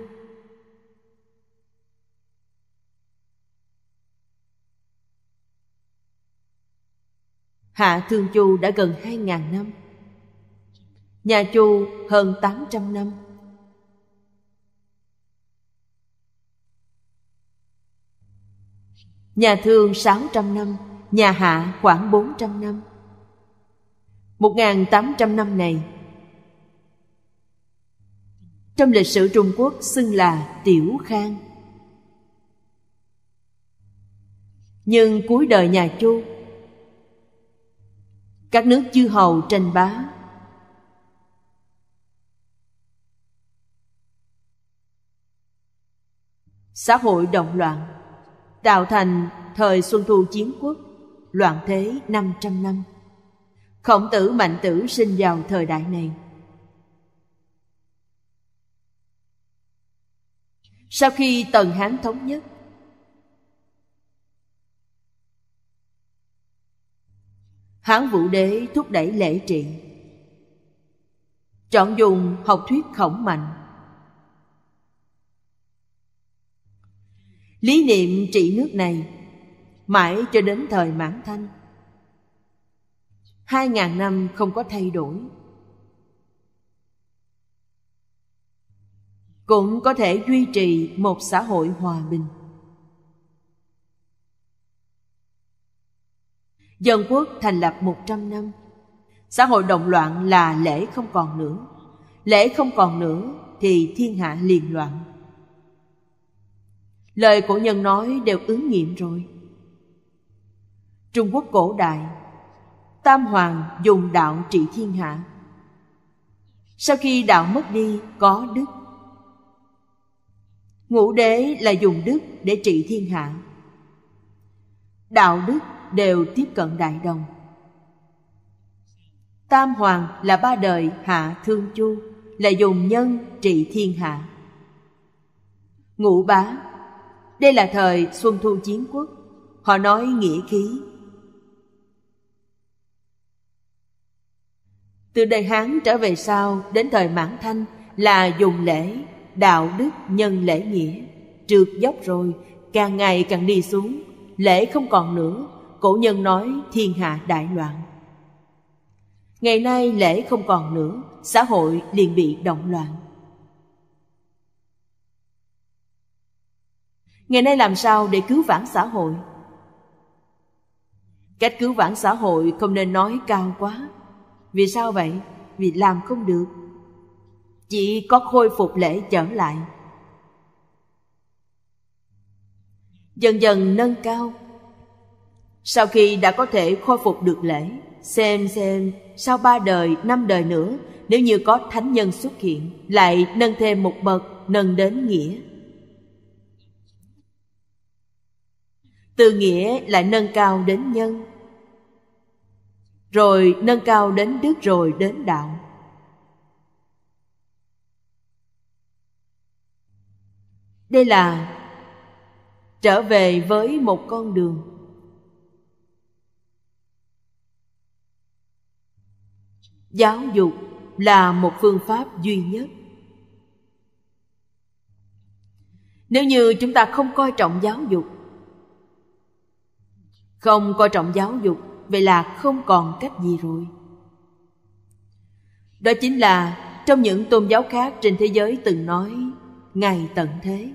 Hạ Thương Chu đã gần 2.000 năm Nhà Chu hơn 800 năm Nhà Thương 600 năm Nhà Hạ khoảng 400 năm 1.800 năm này trong lịch sử Trung Quốc xưng là Tiểu Khang. Nhưng cuối đời nhà Chu, các nước chư hầu tranh bá xã hội động loạn tạo thành thời xuân thu chiến quốc loạn thế 500 năm khổng tử mạnh tử sinh vào thời đại này sau khi tần hán thống nhất hán vũ đế thúc đẩy lễ trị chọn dùng học thuyết khổng mạnh lý niệm trị nước này mãi cho đến thời mãn thanh hai ngàn năm không có thay đổi cũng có thể duy trì một xã hội hòa bình dân quốc thành lập 100 năm xã hội động loạn là lễ không còn nữa lễ không còn nữa thì thiên hạ liền loạn lời cổ nhân nói đều ứng nghiệm rồi trung quốc cổ đại tam hoàng dùng đạo trị thiên hạ sau khi đạo mất đi có đức ngũ đế là dùng đức để trị thiên hạ đạo đức đều tiếp cận đại đồng tam hoàng là ba đời hạ thương chu là dùng nhân trị thiên hạ ngũ bá đây là thời xuân thu chiến quốc họ nói nghĩa khí từ đời hán trở về sau đến thời mãn thanh là dùng lễ đạo đức nhân lễ nghĩa trượt dốc rồi càng ngày càng đi xuống lễ không còn nữa cổ nhân nói thiên hạ đại loạn ngày nay lễ không còn nữa xã hội liền bị động loạn ngày nay làm sao để cứu vãn xã hội cách cứu vãn xã hội không nên nói cao quá vì sao vậy vì làm không được chỉ có khôi phục lễ trở lại dần dần nâng cao sau khi đã có thể khôi phục được lễ xem xem sau ba đời năm đời nữa nếu như có thánh nhân xuất hiện lại nâng thêm một bậc nâng đến nghĩa từ nghĩa lại nâng cao đến nhân rồi nâng cao đến đức rồi đến đạo đây là trở về với một con đường giáo dục là một phương pháp duy nhất nếu như chúng ta không coi trọng giáo dục không coi trọng giáo dục vậy là không còn cách gì rồi đó chính là trong những tôn giáo khác trên thế giới từng nói ngày tận thế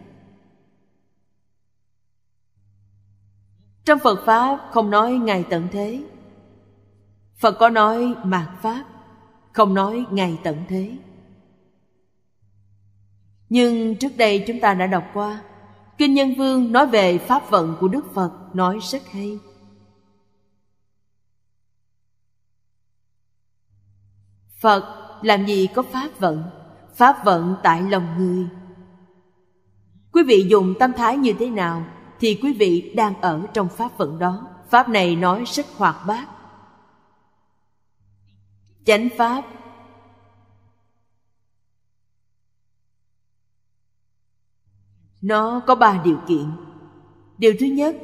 Trong Phật Pháp không nói ngài tận thế Phật có nói mạt Pháp Không nói ngài tận thế Nhưng trước đây chúng ta đã đọc qua Kinh Nhân Vương nói về Pháp vận của Đức Phật Nói rất hay Phật làm gì có Pháp vận Pháp vận tại lòng người Quý vị dùng tâm thái như thế nào thì quý vị đang ở trong pháp vận đó pháp này nói rất hoạt bát chánh pháp nó có ba điều kiện điều thứ nhất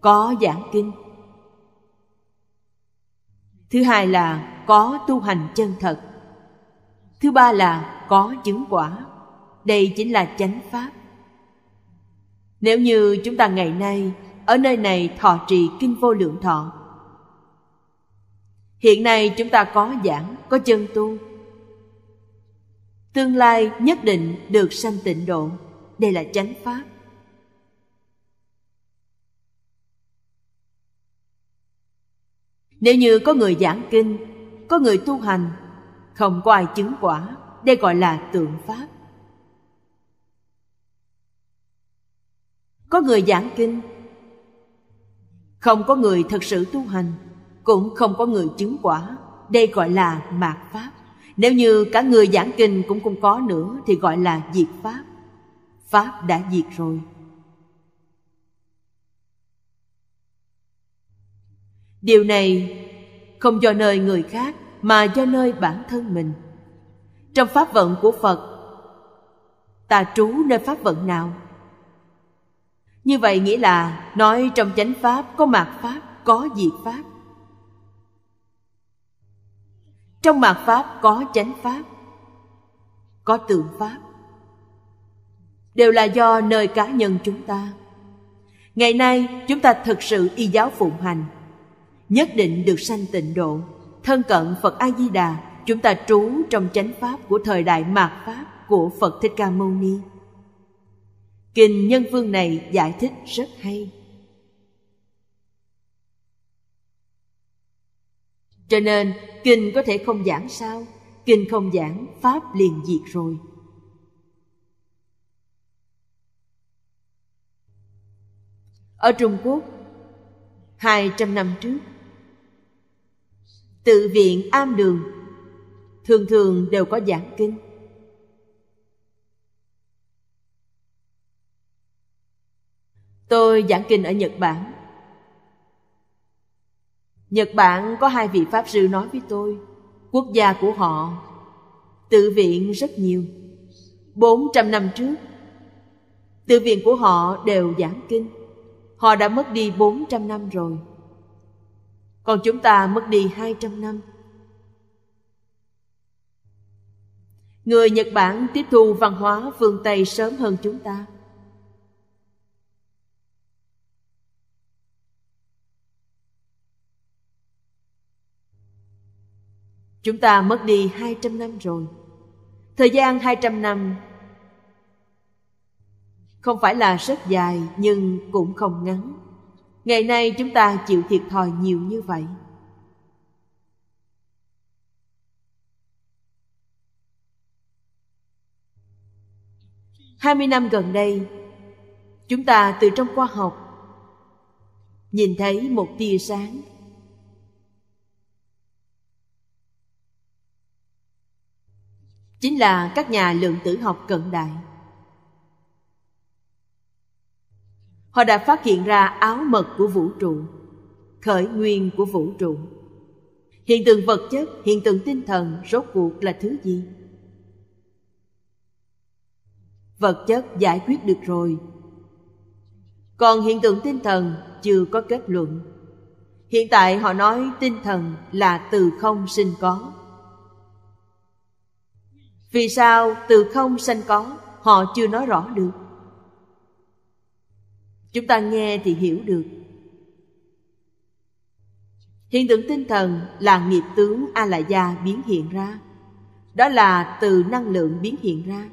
có giảng kinh thứ hai là có tu hành chân thật thứ ba là có chứng quả đây chính là chánh pháp nếu như chúng ta ngày nay ở nơi này thọ trì kinh vô lượng thọ. Hiện nay chúng ta có giảng, có chân tu. Tương lai nhất định được sanh tịnh độ. Đây là chánh pháp. Nếu như có người giảng kinh, có người tu hành, không có ai chứng quả, đây gọi là tượng pháp. có người giảng kinh không có người thật sự tu hành cũng không có người chứng quả đây gọi là mạt pháp nếu như cả người giảng kinh cũng không có nữa thì gọi là diệt pháp pháp đã diệt rồi điều này không do nơi người khác mà do nơi bản thân mình trong pháp vận của phật ta trú nơi pháp vận nào như vậy nghĩa là nói trong chánh pháp có mạt pháp, có diệt pháp. Trong mạt pháp có chánh pháp, có tượng pháp. Đều là do nơi cá nhân chúng ta. Ngày nay chúng ta thực sự y giáo phụng hành, nhất định được sanh tịnh độ, thân cận Phật A Di Đà, chúng ta trú trong chánh pháp của thời đại mạt pháp của Phật Thích Ca Mâu Ni. Kinh Nhân Vương này giải thích rất hay. Cho nên, kinh có thể không giảng sao? Kinh không giảng, Pháp liền diệt rồi. Ở Trung Quốc, hai trăm năm trước, tự viện am đường thường thường đều có giảng kinh Tôi giảng kinh ở Nhật Bản. Nhật Bản có hai vị Pháp sư nói với tôi, quốc gia của họ tự viện rất nhiều. 400 năm trước, tự viện của họ đều giảng kinh. Họ đã mất đi 400 năm rồi. Còn chúng ta mất đi 200 năm. Người Nhật Bản tiếp thu văn hóa phương Tây sớm hơn chúng ta. Chúng ta mất đi 200 năm rồi. Thời gian 200 năm không phải là rất dài nhưng cũng không ngắn. Ngày nay chúng ta chịu thiệt thòi nhiều như vậy. hai mươi năm gần đây, chúng ta từ trong khoa học nhìn thấy một tia sáng chính là các nhà lượng tử học cận đại họ đã phát hiện ra áo mật của vũ trụ khởi nguyên của vũ trụ hiện tượng vật chất hiện tượng tinh thần rốt cuộc là thứ gì vật chất giải quyết được rồi còn hiện tượng tinh thần chưa có kết luận hiện tại họ nói tinh thần là từ không sinh có vì sao từ không sanh có họ chưa nói rõ được chúng ta nghe thì hiểu được hiện tượng tinh thần là nghiệp tướng a la gia biến hiện ra đó là từ năng lượng biến hiện ra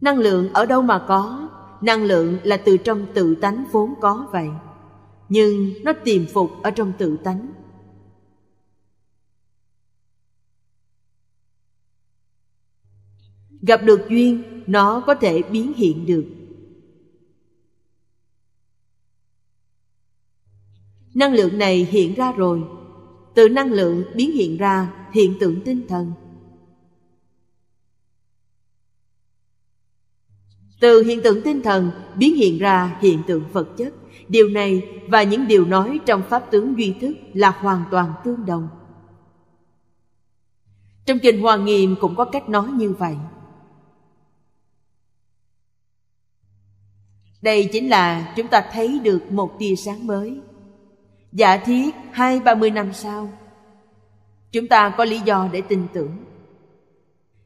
năng lượng ở đâu mà có năng lượng là từ trong tự tánh vốn có vậy nhưng nó tiềm phục ở trong tự tánh gặp được duyên nó có thể biến hiện được năng lượng này hiện ra rồi từ năng lượng biến hiện ra hiện tượng tinh thần từ hiện tượng tinh thần biến hiện ra hiện tượng vật chất điều này và những điều nói trong pháp tướng duy thức là hoàn toàn tương đồng trong kinh hoa nghiêm cũng có cách nói như vậy đây chính là chúng ta thấy được một tia sáng mới giả thiết hai ba mươi năm sau chúng ta có lý do để tin tưởng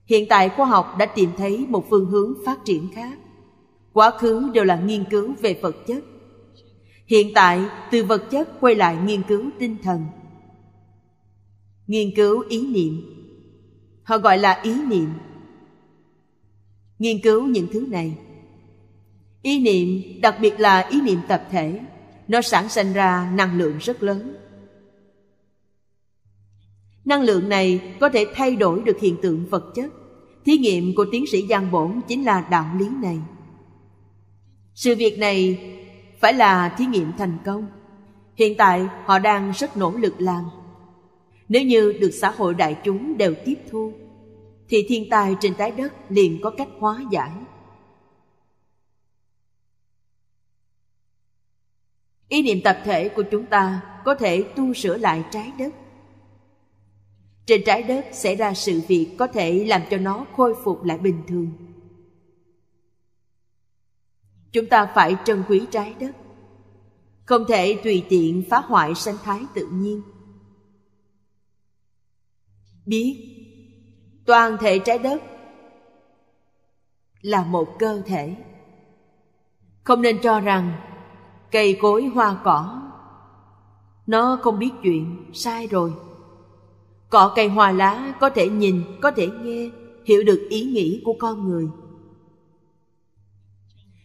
hiện tại khoa học đã tìm thấy một phương hướng phát triển khác quá khứ đều là nghiên cứu về vật chất hiện tại từ vật chất quay lại nghiên cứu tinh thần nghiên cứu ý niệm họ gọi là ý niệm nghiên cứu những thứ này ý niệm đặc biệt là ý niệm tập thể nó sản sinh ra năng lượng rất lớn năng lượng này có thể thay đổi được hiện tượng vật chất thí nghiệm của tiến sĩ giang bổn chính là đạo lý này sự việc này phải là thí nghiệm thành công hiện tại họ đang rất nỗ lực làm nếu như được xã hội đại chúng đều tiếp thu thì thiên tai trên trái đất liền có cách hóa giải ý niệm tập thể của chúng ta có thể tu sửa lại trái đất trên trái đất xảy ra sự việc có thể làm cho nó khôi phục lại bình thường chúng ta phải trân quý trái đất không thể tùy tiện phá hoại sinh thái tự nhiên biết toàn thể trái đất là một cơ thể không nên cho rằng cây cối hoa cỏ nó không biết chuyện sai rồi cỏ cây hoa lá có thể nhìn có thể nghe hiểu được ý nghĩ của con người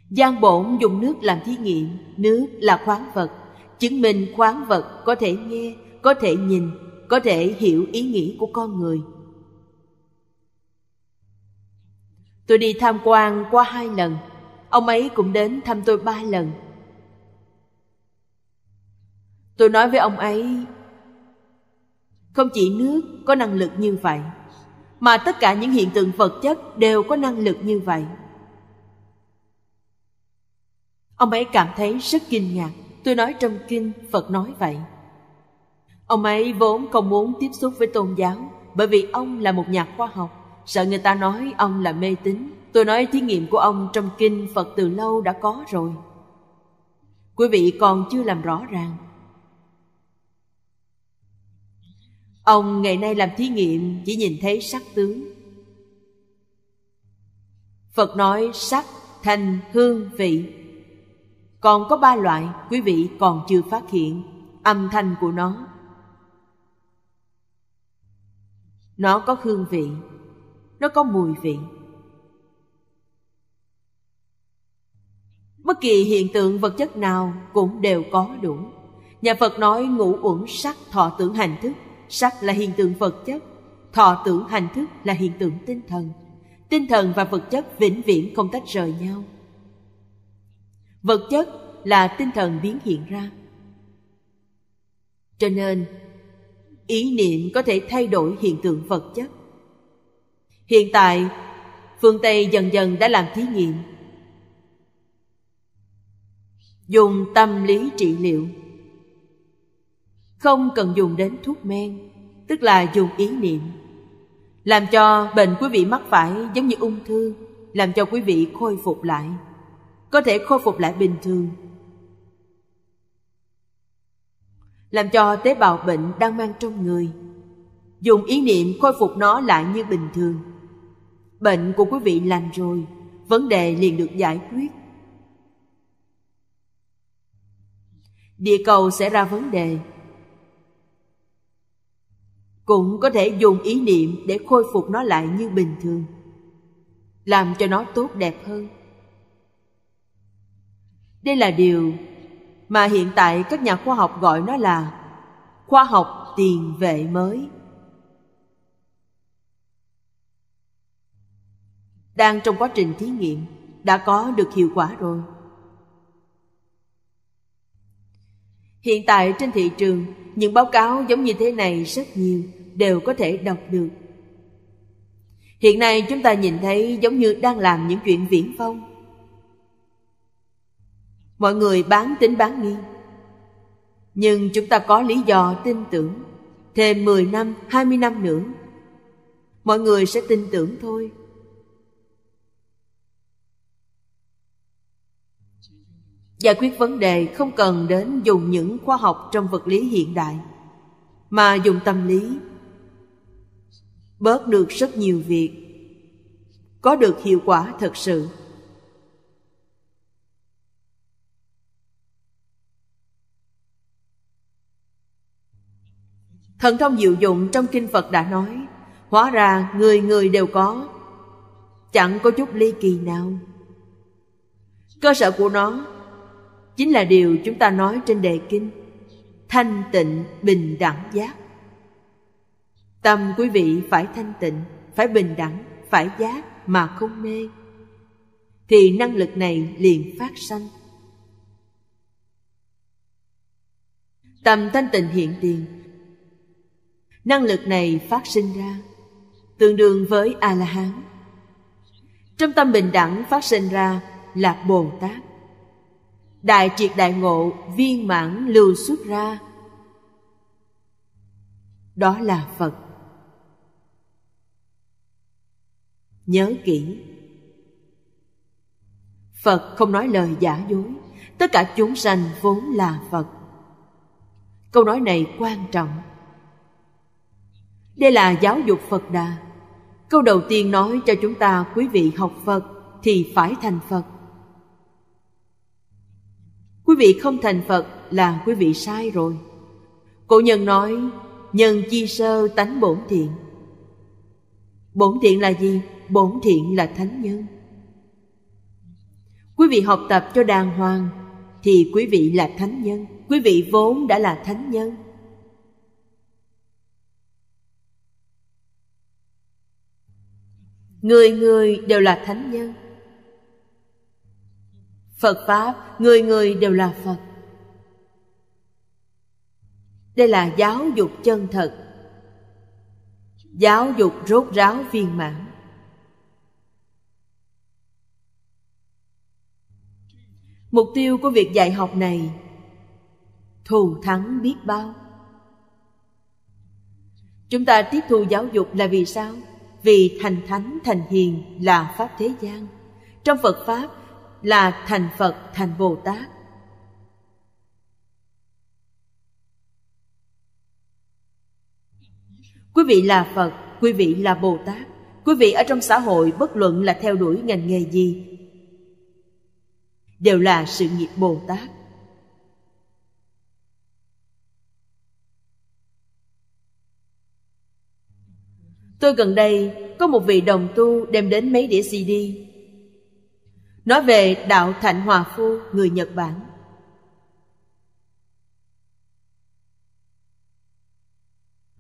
gian bổn dùng nước làm thí nghiệm nước là khoáng vật chứng minh khoáng vật có thể nghe có thể nhìn có thể hiểu ý nghĩ của con người tôi đi tham quan qua hai lần ông ấy cũng đến thăm tôi ba lần Tôi nói với ông ấy Không chỉ nước có năng lực như vậy Mà tất cả những hiện tượng vật chất đều có năng lực như vậy Ông ấy cảm thấy rất kinh ngạc Tôi nói trong kinh Phật nói vậy Ông ấy vốn không muốn tiếp xúc với tôn giáo Bởi vì ông là một nhà khoa học Sợ người ta nói ông là mê tín Tôi nói thí nghiệm của ông trong kinh Phật từ lâu đã có rồi Quý vị còn chưa làm rõ ràng Ông ngày nay làm thí nghiệm chỉ nhìn thấy sắc tướng. Phật nói sắc, thanh hương, vị. Còn có ba loại quý vị còn chưa phát hiện âm thanh của nó. Nó có hương vị, nó có mùi vị. Bất kỳ hiện tượng vật chất nào cũng đều có đủ. Nhà Phật nói ngũ uẩn sắc thọ tưởng hành thức sắc là hiện tượng vật chất thọ tưởng hành thức là hiện tượng tinh thần tinh thần và vật chất vĩnh viễn không tách rời nhau vật chất là tinh thần biến hiện ra cho nên ý niệm có thể thay đổi hiện tượng vật chất hiện tại phương tây dần dần đã làm thí nghiệm dùng tâm lý trị liệu không cần dùng đến thuốc men tức là dùng ý niệm làm cho bệnh quý vị mắc phải giống như ung thư làm cho quý vị khôi phục lại có thể khôi phục lại bình thường làm cho tế bào bệnh đang mang trong người dùng ý niệm khôi phục nó lại như bình thường bệnh của quý vị lành rồi vấn đề liền được giải quyết địa cầu sẽ ra vấn đề cũng có thể dùng ý niệm để khôi phục nó lại như bình thường làm cho nó tốt đẹp hơn đây là điều mà hiện tại các nhà khoa học gọi nó là khoa học tiền vệ mới đang trong quá trình thí nghiệm đã có được hiệu quả rồi Hiện tại trên thị trường, những báo cáo giống như thế này rất nhiều, đều có thể đọc được. Hiện nay chúng ta nhìn thấy giống như đang làm những chuyện viễn phong. Mọi người bán tính bán nghi. Nhưng chúng ta có lý do tin tưởng, thêm 10 năm, 20 năm nữa, mọi người sẽ tin tưởng thôi. giải quyết vấn đề không cần đến dùng những khoa học trong vật lý hiện đại mà dùng tâm lý bớt được rất nhiều việc có được hiệu quả thật sự thần thông diệu dụng trong kinh phật đã nói hóa ra người người đều có chẳng có chút ly kỳ nào cơ sở của nó chính là điều chúng ta nói trên đề kinh thanh tịnh bình đẳng giác tâm quý vị phải thanh tịnh phải bình đẳng phải giác mà không mê thì năng lực này liền phát sanh tâm thanh tịnh hiện tiền năng lực này phát sinh ra tương đương với a la hán trong tâm bình đẳng phát sinh ra là bồ tát đại triệt đại ngộ viên mãn lưu xuất ra đó là phật nhớ kỹ phật không nói lời giả dối tất cả chúng sanh vốn là phật câu nói này quan trọng đây là giáo dục phật đà câu đầu tiên nói cho chúng ta quý vị học phật thì phải thành phật Quý vị không thành Phật là quý vị sai rồi. Cổ nhân nói, nhân chi sơ tánh bổn thiện. Bổn thiện là gì? Bổn thiện là thánh nhân. Quý vị học tập cho đàng hoàng thì quý vị là thánh nhân. Quý vị vốn đã là thánh nhân. Người người đều là thánh nhân Phật Pháp, người người đều là Phật. Đây là giáo dục chân thật Giáo dục rốt ráo viên mãn Mục tiêu của việc dạy học này Thù thắng biết bao Chúng ta tiếp thu giáo dục là vì sao? Vì thành thánh thành hiền là Pháp thế gian Trong Phật Pháp là thành phật thành bồ tát quý vị là phật quý vị là bồ tát quý vị ở trong xã hội bất luận là theo đuổi ngành nghề gì đều là sự nghiệp bồ tát tôi gần đây có một vị đồng tu đem đến mấy đĩa cd nói về đạo thạnh hòa phu người nhật bản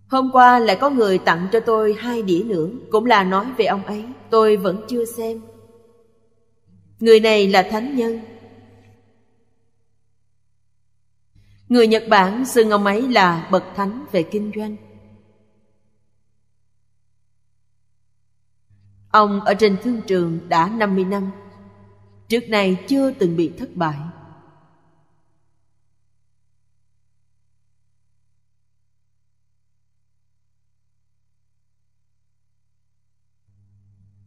hôm qua lại có người tặng cho tôi hai đĩa nữa cũng là nói về ông ấy tôi vẫn chưa xem người này là thánh nhân người nhật bản xưng ông ấy là bậc thánh về kinh doanh Ông ở trên thương trường đã 50 năm trước nay chưa từng bị thất bại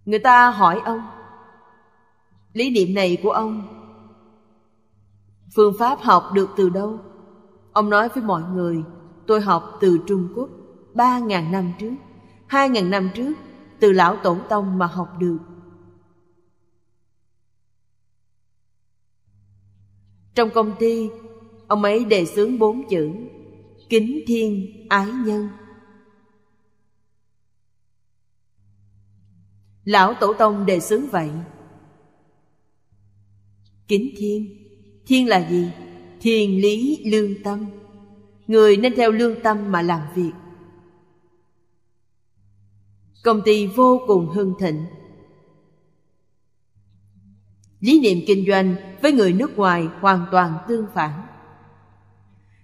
người ta hỏi ông lý niệm này của ông phương pháp học được từ đâu ông nói với mọi người tôi học từ trung quốc ba ngàn năm trước hai ngàn năm trước từ lão tổ tông mà học được trong công ty ông ấy đề xướng bốn chữ kính thiên ái nhân lão tổ tông đề xướng vậy kính thiên thiên là gì thiên lý lương tâm người nên theo lương tâm mà làm việc công ty vô cùng hưng thịnh Lý niệm kinh doanh với người nước ngoài hoàn toàn tương phản.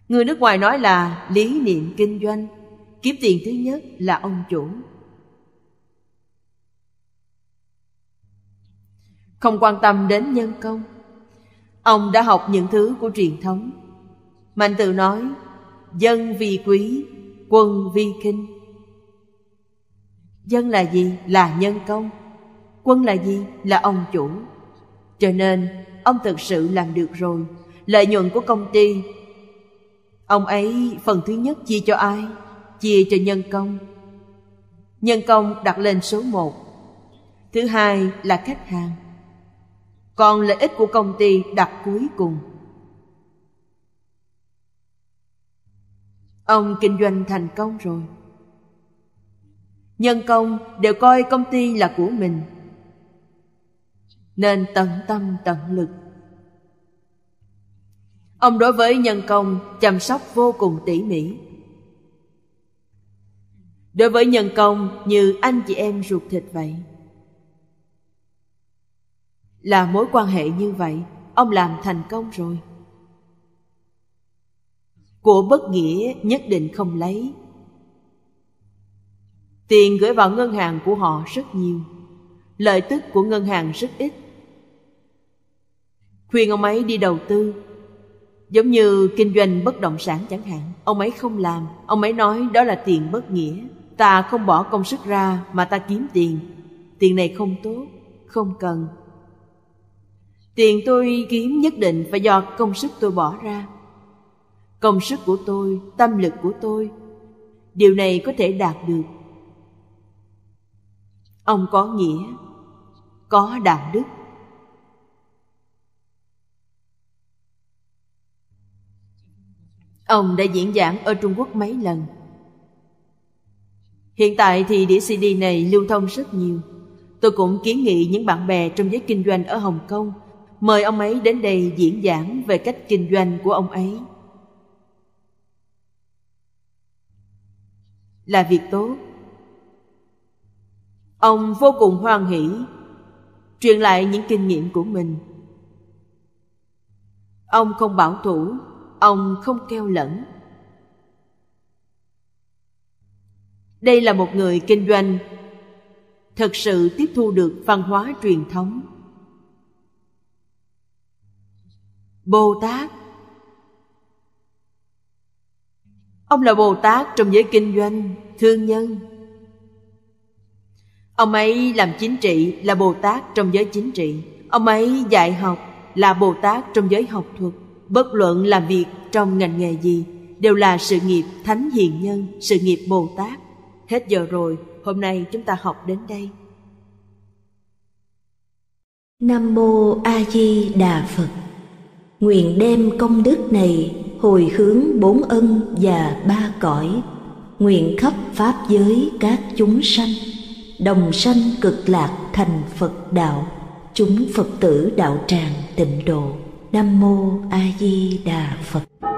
Người nước ngoài nói là lý niệm kinh doanh, kiếm tiền thứ nhất là ông chủ. Không quan tâm đến nhân công. Ông đã học những thứ của truyền thống. Mạnh tự nói, dân vì quý, quân vi kinh. Dân là gì? Là nhân công. Quân là gì? Là ông chủ. Cho nên, ông thực sự làm được rồi. Lợi nhuận của công ty Ông ấy phần thứ nhất chia cho ai? Chia cho nhân công. Nhân công đặt lên số một Thứ hai là khách hàng. Còn lợi ích của công ty đặt cuối cùng. Ông kinh doanh thành công rồi. Nhân công đều coi công ty là của mình nên tận tâm tận lực ông đối với nhân công chăm sóc vô cùng tỉ mỉ đối với nhân công như anh chị em ruột thịt vậy là mối quan hệ như vậy ông làm thành công rồi của bất nghĩa nhất định không lấy tiền gửi vào ngân hàng của họ rất nhiều lợi tức của ngân hàng rất ít khuyên ông ấy đi đầu tư giống như kinh doanh bất động sản chẳng hạn ông ấy không làm ông ấy nói đó là tiền bất nghĩa ta không bỏ công sức ra mà ta kiếm tiền tiền này không tốt không cần tiền tôi kiếm nhất định phải do công sức tôi bỏ ra công sức của tôi tâm lực của tôi điều này có thể đạt được ông có nghĩa có đạo đức Ông đã diễn giảng ở Trung Quốc mấy lần. Hiện tại thì đĩa CD này lưu thông rất nhiều. Tôi cũng kiến nghị những bạn bè trong giới kinh doanh ở Hồng Kông mời ông ấy đến đây diễn giảng về cách kinh doanh của ông ấy. Là việc tốt. Ông vô cùng hoan hỷ truyền lại những kinh nghiệm của mình. Ông không bảo thủ ông không keo lẫn đây là một người kinh doanh thật sự tiếp thu được văn hóa truyền thống bồ tát ông là bồ tát trong giới kinh doanh thương nhân ông ấy làm chính trị là bồ tát trong giới chính trị ông ấy dạy học là bồ tát trong giới học thuật bất luận làm việc trong ngành nghề gì đều là sự nghiệp thánh hiền nhân sự nghiệp bồ tát hết giờ rồi hôm nay chúng ta học đến đây nam mô a di đà phật nguyện đem công đức này hồi hướng bốn ân và ba cõi nguyện khắp pháp giới các chúng sanh đồng sanh cực lạc thành phật đạo chúng phật tử đạo tràng tịnh độ Nam Mô A Di Đà Phật